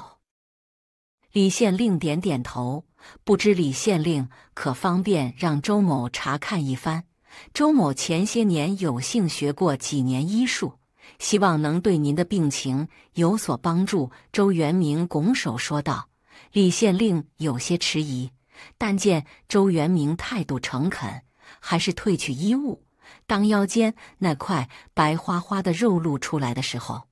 李县令点点头，不知李县令可方便让周某查看一番？周某前些年有幸学过几年医术，希望能对您的病情有所帮助。”周元明拱手说道。李县令有些迟疑，但见周元明态度诚恳，还是褪去衣物。当腰间那块白花花的肉露出来的时候，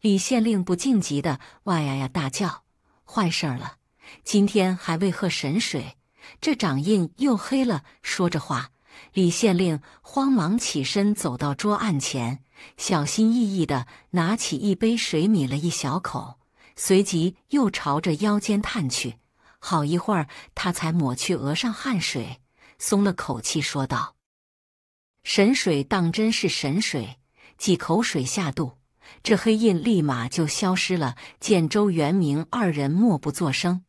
李县令不禁急得哇呀呀大叫：“坏事了！今天还未喝神水，这掌印又黑了。”说着话，李县令慌忙起身走到桌案前，小心翼翼地拿起一杯水抿了一小口。随即又朝着腰间探去，好一会儿，他才抹去额上汗水，松了口气，说道：“神水当真是神水，几口水下肚，这黑印立马就消失了。”建州、元明二人默不作声。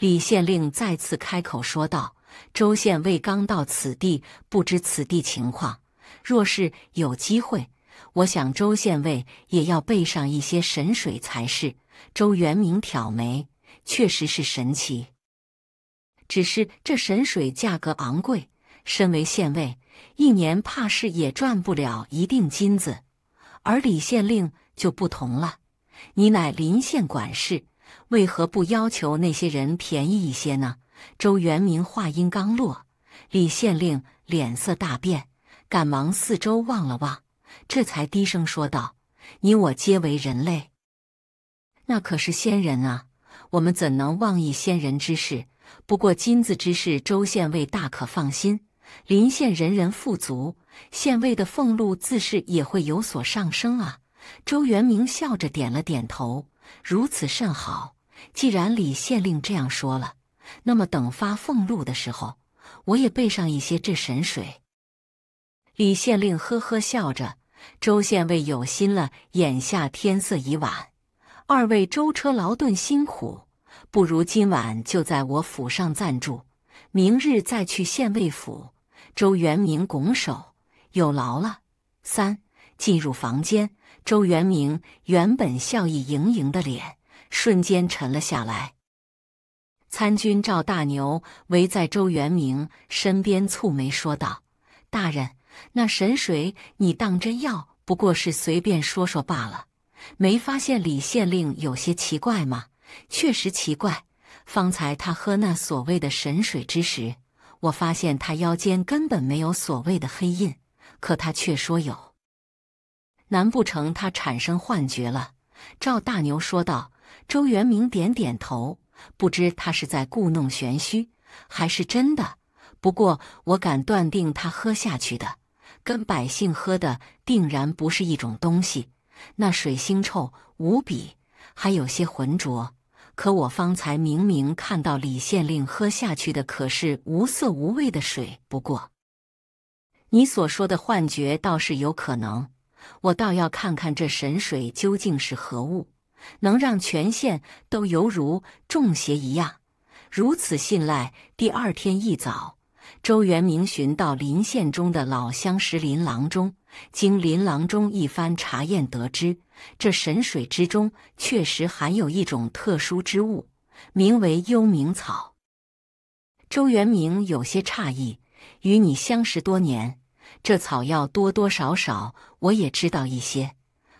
李县令再次开口说道：“周县尉刚到此地，不知此地情况，若是有机会，我想周县尉也要备上一些神水才是。”周元明挑眉，确实是神奇。只是这神水价格昂贵，身为县尉，一年怕是也赚不了一锭金子。而李县令就不同了，你乃临县管事，为何不要求那些人便宜一些呢？周元明话音刚落，李县令脸色大变，赶忙四周望了望，这才低声说道：“你我皆为人类。”那可是仙人啊！我们怎能妄议仙人之事？不过金子之事，周县尉大可放心。临县人人富足，县尉的俸禄自是也会有所上升啊。周元明笑着点了点头，如此甚好。既然李县令这样说了，那么等发俸禄的时候，我也备上一些这神水。李县令呵呵笑着，周县尉有心了。眼下天色已晚。二位舟车劳顿辛苦，不如今晚就在我府上暂住，明日再去县尉府。周元明拱手，有劳了。三进入房间，周元明原本笑意盈盈的脸瞬间沉了下来。参军赵大牛围在周元明身边，蹙眉说道：“大人，那神水你当真要？不过是随便说说罢了。”没发现李县令有些奇怪吗？确实奇怪。方才他喝那所谓的神水之时，我发现他腰间根本没有所谓的黑印，可他却说有。难不成他产生幻觉了？赵大牛说道。周元明点点头，不知他是在故弄玄虚，还是真的。不过我敢断定，他喝下去的，跟百姓喝的定然不是一种东西。那水腥臭无比，还有些浑浊。可我方才明明看到李县令喝下去的可是无色无味的水。不过，你所说的幻觉倒是有可能。我倒要看看这神水究竟是何物，能让全县都犹如中邪一样如此信赖。第二天一早，周元明寻到临县中的老相识林郎中。经林郎中一番查验，得知这神水之中确实含有一种特殊之物，名为幽冥草。周元明有些诧异：“与你相识多年，这草药多多少少我也知道一些，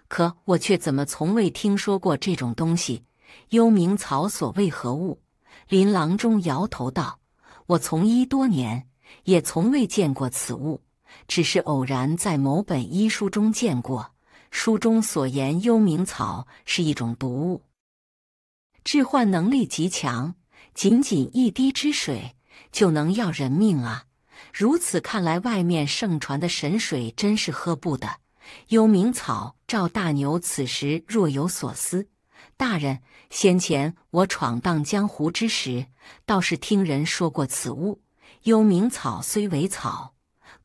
可我却怎么从未听说过这种东西？幽冥草所谓何物？”林郎中摇头道：“我从医多年，也从未见过此物。”只是偶然在某本医书中见过，书中所言幽冥草是一种毒物，致幻能力极强，仅仅一滴之水就能要人命啊！如此看来，外面盛传的神水真是喝不得。幽冥草，赵大牛此时若有所思。大人，先前我闯荡江湖之时，倒是听人说过此物。幽冥草虽为草。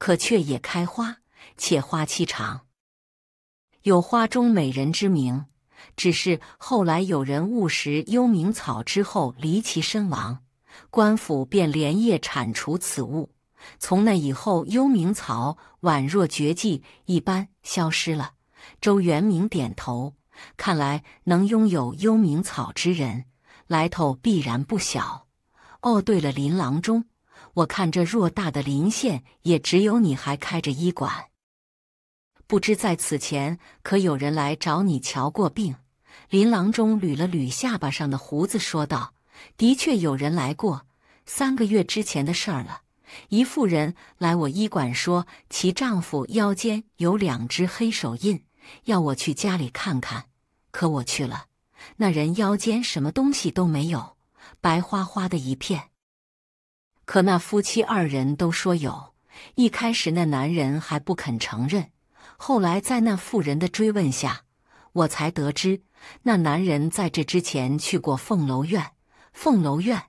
可却也开花，且花期长，有花中美人之名。只是后来有人误食幽冥草之后离奇身亡，官府便连夜铲除此物。从那以后，幽冥草宛若绝迹一般消失了。周元明点头，看来能拥有幽冥草之人，来头必然不小。哦，对了，林郎中。我看这偌大的临县，也只有你还开着医馆。不知在此前可有人来找你瞧过病？林郎中捋了捋下巴上的胡子，说道：“的确有人来过，三个月之前的事儿了。一妇人来我医馆，说其丈夫腰间有两只黑手印，要我去家里看看。可我去了，那人腰间什么东西都没有，白花花的一片。”可那夫妻二人都说有，一开始那男人还不肯承认，后来在那妇人的追问下，我才得知那男人在这之前去过凤楼院。凤楼院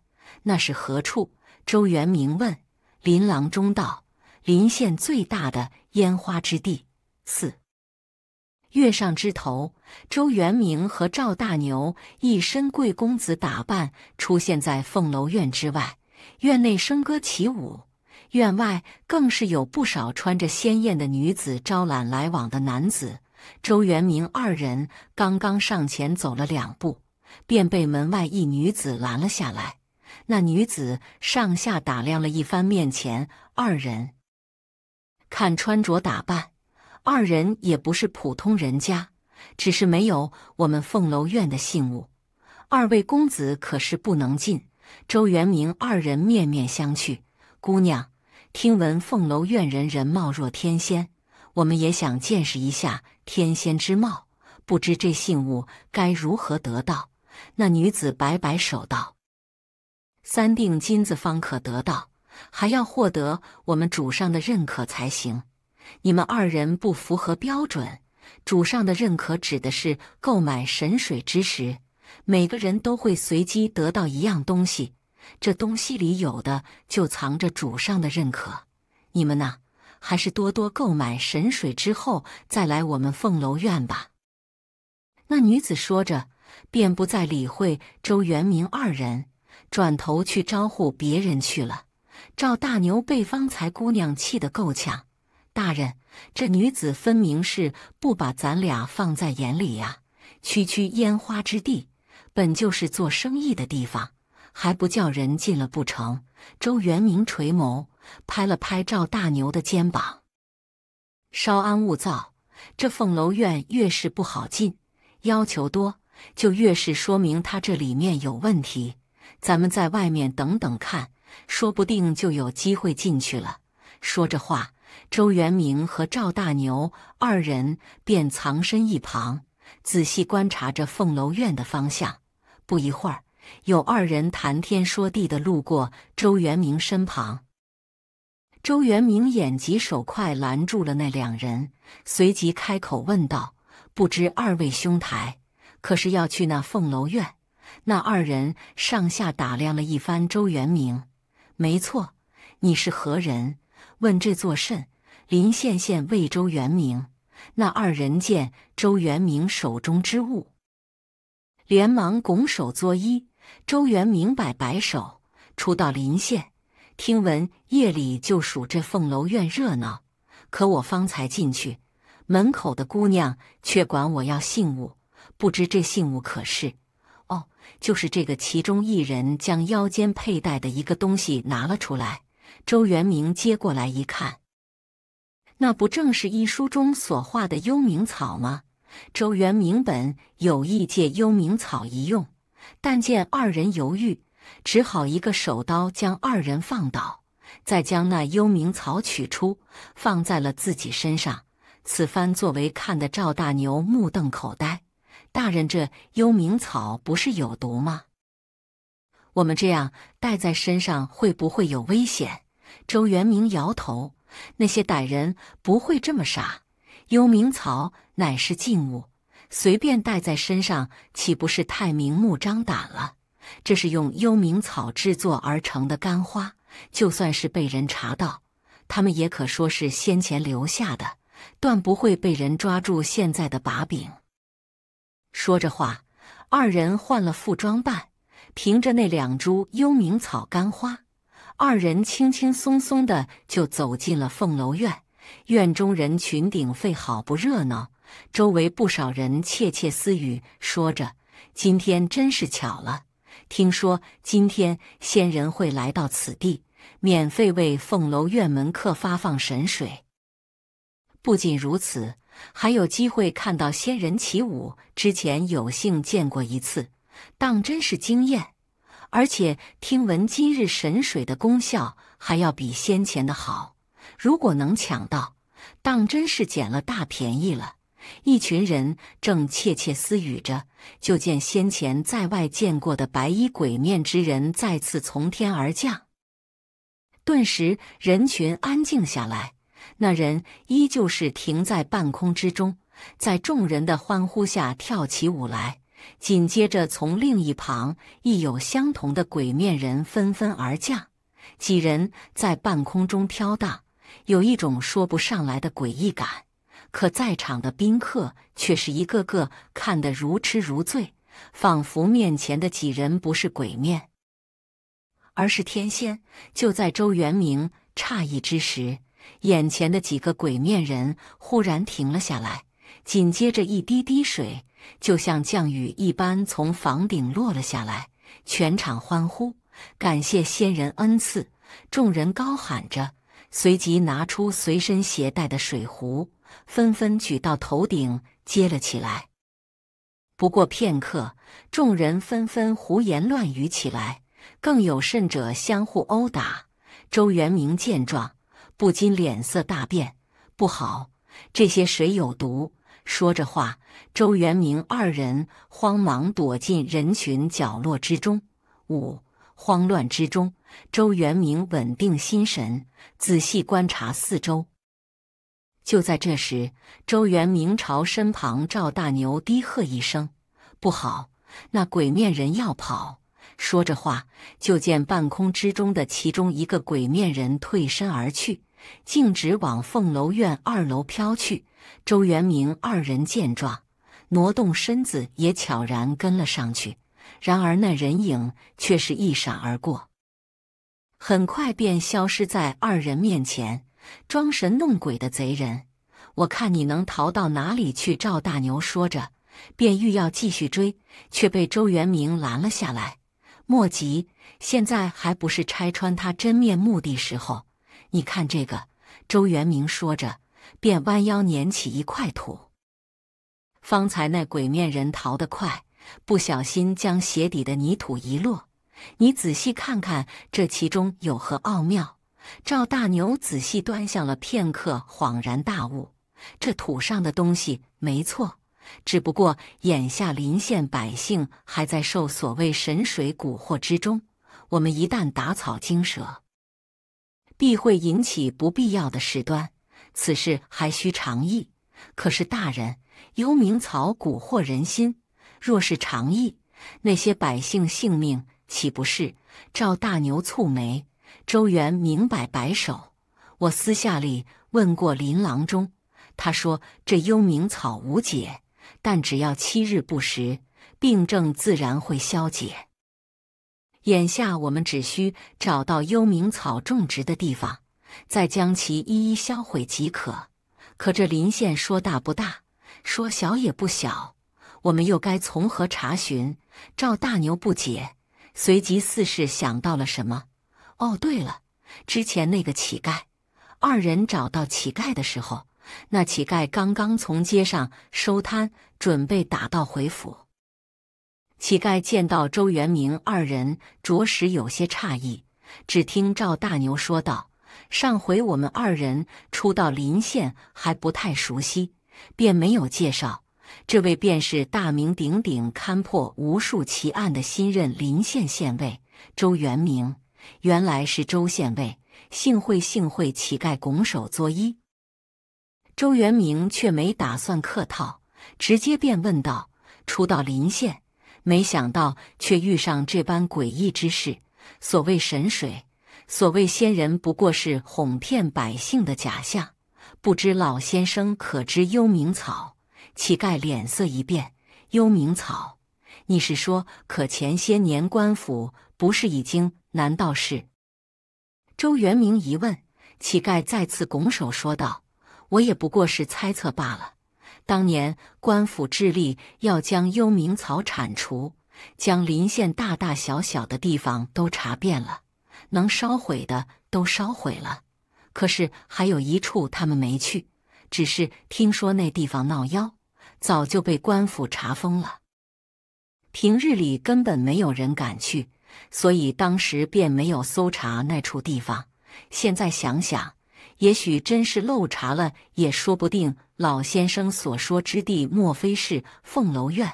那是何处？周元明问琳琅中道：“临县最大的烟花之地。”四月上枝头，周元明和赵大牛一身贵公子打扮，出现在凤楼院之外。院内笙歌起舞，院外更是有不少穿着鲜艳的女子招揽来往的男子。周元明二人刚刚上前走了两步，便被门外一女子拦了下来。那女子上下打量了一番面前二人，看穿着打扮，二人也不是普通人家，只是没有我们凤楼院的信物，二位公子可是不能进。周元明二人面面相觑。姑娘，听闻凤楼院人人貌若天仙，我们也想见识一下天仙之貌。不知这信物该如何得到？那女子摆摆手道：“三锭金子方可得到，还要获得我们主上的认可才行。你们二人不符合标准。主上的认可指的是购买神水之时。”每个人都会随机得到一样东西，这东西里有的就藏着主上的认可。你们呐，还是多多购买神水之后再来我们凤楼院吧。那女子说着，便不再理会周元明二人，转头去招呼别人去了。赵大牛被方才姑娘气得够呛，大人，这女子分明是不把咱俩放在眼里呀！区区烟花之地。本就是做生意的地方，还不叫人进了不成？周元明垂眸，拍了拍赵大牛的肩膀：“稍安勿躁，这凤楼院越是不好进，要求多，就越是说明他这里面有问题。咱们在外面等等看，说不定就有机会进去了。”说着话，周元明和赵大牛二人便藏身一旁，仔细观察着凤楼院的方向。不一会儿，有二人谈天说地的路过周元明身旁，周元明眼疾手快拦住了那两人，随即开口问道：“不知二位兄台，可是要去那凤楼院？”那二人上下打量了一番周元明，没错，你是何人？问这作甚？林羡羡谓周元明。那二人见周元明手中之物。连忙拱手作揖，周元明摆摆手。初到临县，听闻夜里就数这凤楼院热闹。可我方才进去，门口的姑娘却管我要信物，不知这信物可是？哦，就是这个。其中一人将腰间佩戴的一个东西拿了出来。周元明接过来一看，那不正是一书中所画的幽冥草吗？周元明本有意借幽冥草一用，但见二人犹豫，只好一个手刀将二人放倒，再将那幽冥草取出，放在了自己身上。此番作为，看得赵大牛目瞪口呆：“大人，这幽冥草不是有毒吗？我们这样带在身上会不会有危险？”周元明摇头：“那些歹人不会这么傻。”幽冥草乃是禁物，随便带在身上，岂不是太明目张胆了？这是用幽冥草制作而成的干花，就算是被人查到，他们也可说是先前留下的，断不会被人抓住现在的把柄。说着话，二人换了副装扮，凭着那两株幽冥草干花，二人轻轻松松的就走进了凤楼院。院中人群鼎沸，好不热闹。周围不少人窃窃私语，说着：“今天真是巧了，听说今天仙人会来到此地，免费为凤楼院门客发放神水。不仅如此，还有机会看到仙人起舞。之前有幸见过一次，当真是惊艳。而且听闻今日神水的功效还要比先前的好。”如果能抢到，当真是捡了大便宜了。一群人正窃窃私语着，就见先前在外见过的白衣鬼面之人再次从天而降。顿时，人群安静下来。那人依旧是停在半空之中，在众人的欢呼下跳起舞来。紧接着，从另一旁亦有相同的鬼面人纷纷而降，几人在半空中飘荡。有一种说不上来的诡异感，可在场的宾客却是一个个看得如痴如醉，仿佛面前的几人不是鬼面，而是天仙。就在周元明诧异之时，眼前的几个鬼面人忽然停了下来，紧接着一滴滴水就像降雨一般从房顶落了下来，全场欢呼，感谢仙人恩赐，众人高喊着。随即拿出随身携带的水壶，纷纷举到头顶接了起来。不过片刻，众人纷纷胡言乱语起来，更有甚者相互殴打。周元明见状，不禁脸色大变：“不好，这些水有毒！”说着话，周元明二人慌忙躲进人群角落之中。五慌乱之中。周元明稳定心神，仔细观察四周。就在这时，周元明朝身旁赵大牛低喝一声：“不好，那鬼面人要跑！”说着话，就见半空之中的其中一个鬼面人退身而去，径直往凤楼院二楼飘去。周元明二人见状，挪动身子也悄然跟了上去。然而，那人影却是一闪而过。很快便消失在二人面前，装神弄鬼的贼人，我看你能逃到哪里去？赵大牛说着，便欲要继续追，却被周元明拦了下来。莫急，现在还不是拆穿他真面目的时候。你看这个，周元明说着，便弯腰捻起一块土。方才那鬼面人逃得快，不小心将鞋底的泥土一落。你仔细看看，这其中有何奥妙？赵大牛仔细端详了片刻，恍然大悟：这土上的东西没错，只不过眼下临县百姓还在受所谓神水蛊惑之中。我们一旦打草惊蛇，必会引起不必要的事端。此事还需长议。可是大人，幽冥草蛊惑人心，若是长议，那些百姓性命。岂不是？赵大牛蹙眉。周元明摆摆手：“我私下里问过林郎中，他说这幽冥草无解，但只要七日不食，病症自然会消解。眼下我们只需找到幽冥草种植的地方，再将其一一销毁即可。可这林县说大不大，说小也不小，我们又该从何查询？”赵大牛不解。随即似是想到了什么，哦，对了，之前那个乞丐，二人找到乞丐的时候，那乞丐刚刚从街上收摊，准备打道回府。乞丐见到周元明二人，着实有些诧异。只听赵大牛说道：“上回我们二人初到临县，还不太熟悉，便没有介绍。”这位便是大名鼎鼎勘破无数奇案的新任临县县尉周元明，原来是周县尉。幸会幸会，乞丐拱手作揖。周元明却没打算客套，直接便问道：“初到临县，没想到却遇上这般诡异之事。所谓神水，所谓仙人，不过是哄骗百姓的假象。不知老先生可知幽冥草？”乞丐脸色一变：“幽冥草，你是说？可前些年官府不是已经……难道是？”周元明一问，乞丐再次拱手说道：“我也不过是猜测罢了。当年官府致力要将幽冥草铲除，将临县大大小小的地方都查遍了，能烧毁的都烧毁了。可是还有一处他们没去，只是听说那地方闹妖。”早就被官府查封了，平日里根本没有人敢去，所以当时便没有搜查那处地方。现在想想，也许真是漏查了，也说不定。老先生所说之地，莫非是凤楼院？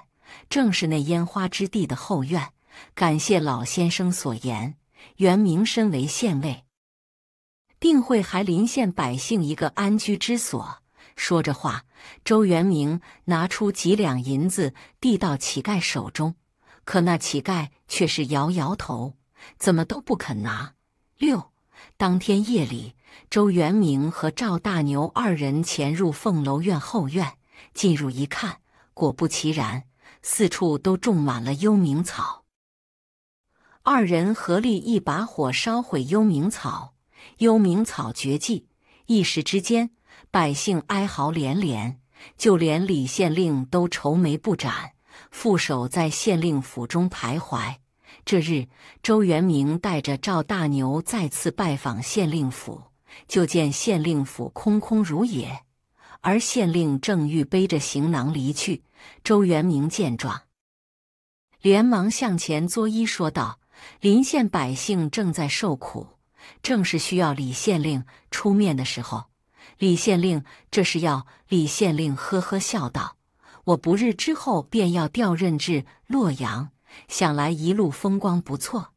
正是那烟花之地的后院。感谢老先生所言，元明身为县尉，定会还临县百姓一个安居之所。说着话，周元明拿出几两银子递到乞丐手中，可那乞丐却是摇摇头，怎么都不肯拿。六，当天夜里，周元明和赵大牛二人潜入凤楼院后院，进入一看，果不其然，四处都种满了幽冥草。二人合力一把火烧毁幽冥草，幽冥草绝迹，一时之间。百姓哀嚎连连，就连李县令都愁眉不展，负手在县令府中徘徊。这日，周元明带着赵大牛再次拜访县令府，就见县令府空空如也，而县令正欲背着行囊离去。周元明见状，连忙向前作揖说道：“邻县百姓正在受苦，正是需要李县令出面的时候。”李县令，这是要？李县令呵呵笑道：“我不日之后便要调任至洛阳，想来一路风光不错，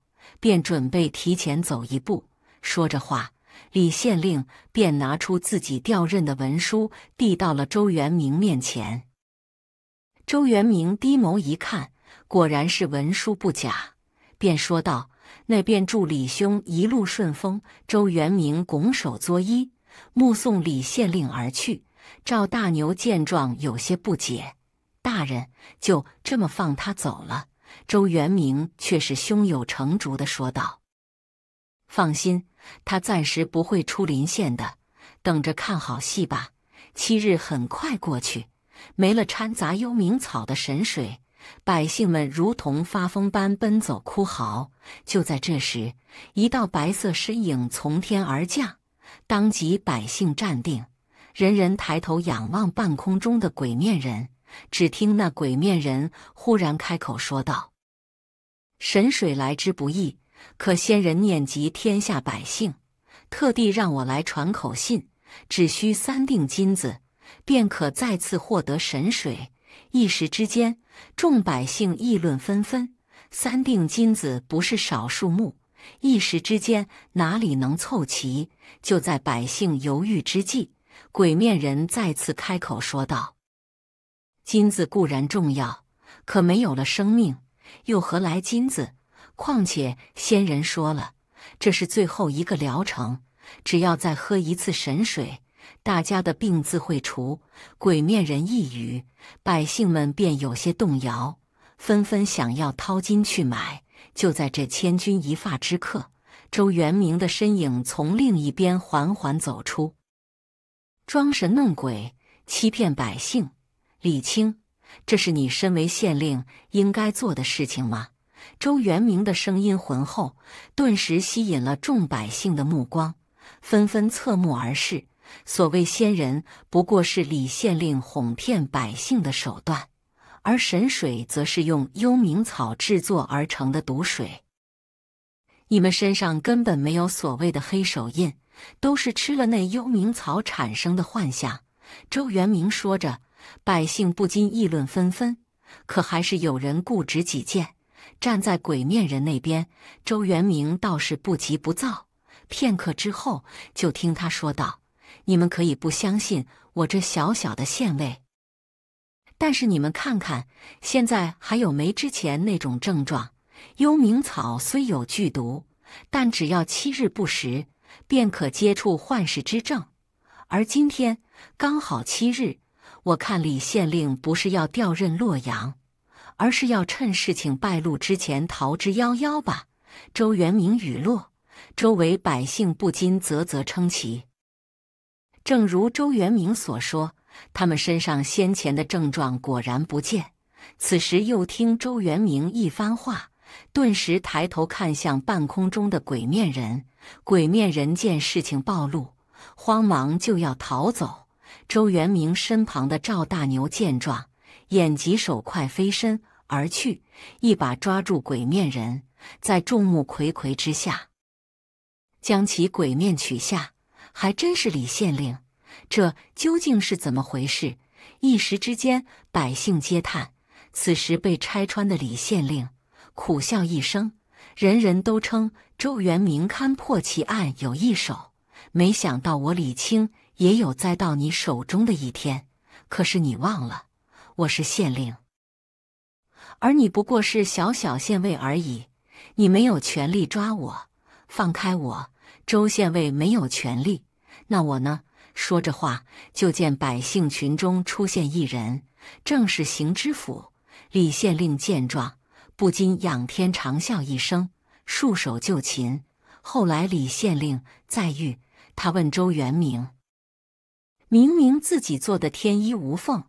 便准备提前走一步。”说着话，李县令便拿出自己调任的文书，递到了周元明面前。周元明低眸一看，果然是文书不假，便说道：“那便祝李兄一路顺风。”周元明拱手作揖。目送李县令而去，赵大牛见状有些不解：“大人就这么放他走了？”周元明却是胸有成竹地说道：“放心，他暂时不会出临县的，等着看好戏吧。”七日很快过去，没了掺杂幽冥草的神水，百姓们如同发疯般奔走哭嚎。就在这时，一道白色身影从天而降。当即，百姓站定，人人抬头仰望半空中的鬼面人。只听那鬼面人忽然开口说道：“神水来之不易，可仙人念及天下百姓，特地让我来传口信，只需三锭金子，便可再次获得神水。”一时之间，众百姓议论纷纷：“三锭金子不是少数目。”一时之间哪里能凑齐？就在百姓犹豫之际，鬼面人再次开口说道：“金子固然重要，可没有了生命，又何来金子？况且仙人说了，这是最后一个疗程，只要再喝一次神水，大家的病自会除。”鬼面人一语，百姓们便有些动摇，纷纷想要掏金去买。就在这千钧一发之刻，周元明的身影从另一边缓缓走出，装神弄鬼、欺骗百姓，李清，这是你身为县令应该做的事情吗？周元明的声音浑厚，顿时吸引了众百姓的目光，纷纷侧目而视。所谓仙人，不过是李县令哄骗百姓的手段。而神水则是用幽冥草制作而成的毒水，你们身上根本没有所谓的黑手印，都是吃了那幽冥草产生的幻象。”周元明说着，百姓不禁议论纷纷，可还是有人固执己见，站在鬼面人那边。周元明倒是不急不躁，片刻之后，就听他说道：“你们可以不相信我这小小的县尉。”但是你们看看，现在还有没之前那种症状？幽冥草虽有剧毒，但只要七日不食，便可接触幻视之症。而今天刚好七日，我看李县令不是要调任洛阳，而是要趁事情败露之前逃之夭夭吧？周元明雨落，周围百姓不禁啧啧称奇。正如周元明所说。他们身上先前的症状果然不见，此时又听周元明一番话，顿时抬头看向半空中的鬼面人。鬼面人见事情暴露，慌忙就要逃走。周元明身旁的赵大牛见状，眼疾手快，飞身而去，一把抓住鬼面人，在众目睽睽之下将其鬼面取下，还真是李县令。这究竟是怎么回事？一时之间，百姓皆叹。此时被拆穿的李县令苦笑一声：“人人都称周元明堪破奇案有一手，没想到我李清也有栽到你手中的一天。可是你忘了，我是县令，而你不过是小小县尉而已。你没有权利抓我，放开我。周县尉没有权利，那我呢？”说着话，就见百姓群中出现一人，正是邢知府。李县令见状，不禁仰天长笑一声，束手就擒。后来李县令再遇，他问周元明：“明明自己做的天衣无缝，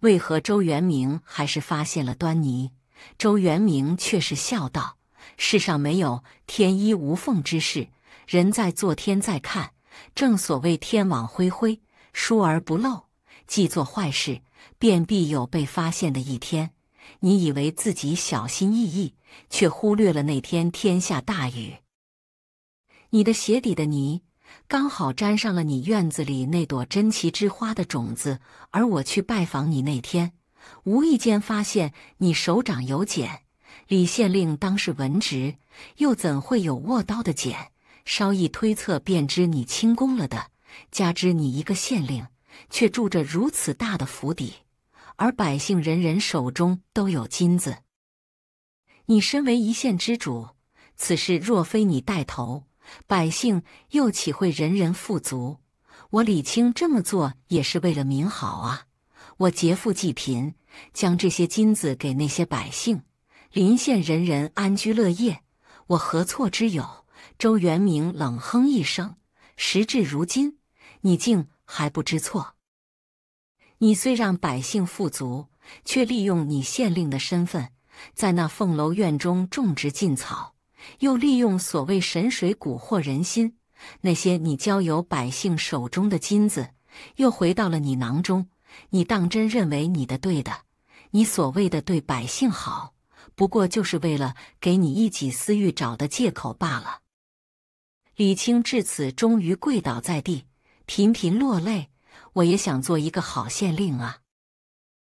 为何周元明还是发现了端倪？”周元明却是笑道：“世上没有天衣无缝之事，人在做，天在看。”正所谓天网恢恢，疏而不漏。既做坏事，便必有被发现的一天。你以为自己小心翼翼，却忽略了那天天下大雨，你的鞋底的泥刚好沾上了你院子里那朵珍奇之花的种子。而我去拜访你那天，无意间发现你手掌有茧。李县令当是文职，又怎会有握刀的茧？稍一推测便知你清宫了的，加之你一个县令，却住着如此大的府邸，而百姓人人手中都有金子。你身为一县之主，此事若非你带头，百姓又岂会人人富足？我李清这么做也是为了民好啊！我劫富济贫，将这些金子给那些百姓，邻县人人安居乐业，我何错之有？周元明冷哼一声：“时至如今，你竟还不知错？你虽让百姓富足，却利用你县令的身份，在那凤楼院中种植禁草，又利用所谓神水蛊惑人心。那些你交由百姓手中的金子，又回到了你囊中。你当真认为你的对的？你所谓的对百姓好，不过就是为了给你一己私欲找的借口罢了。”李青至此终于跪倒在地，频频落泪。我也想做一个好县令啊。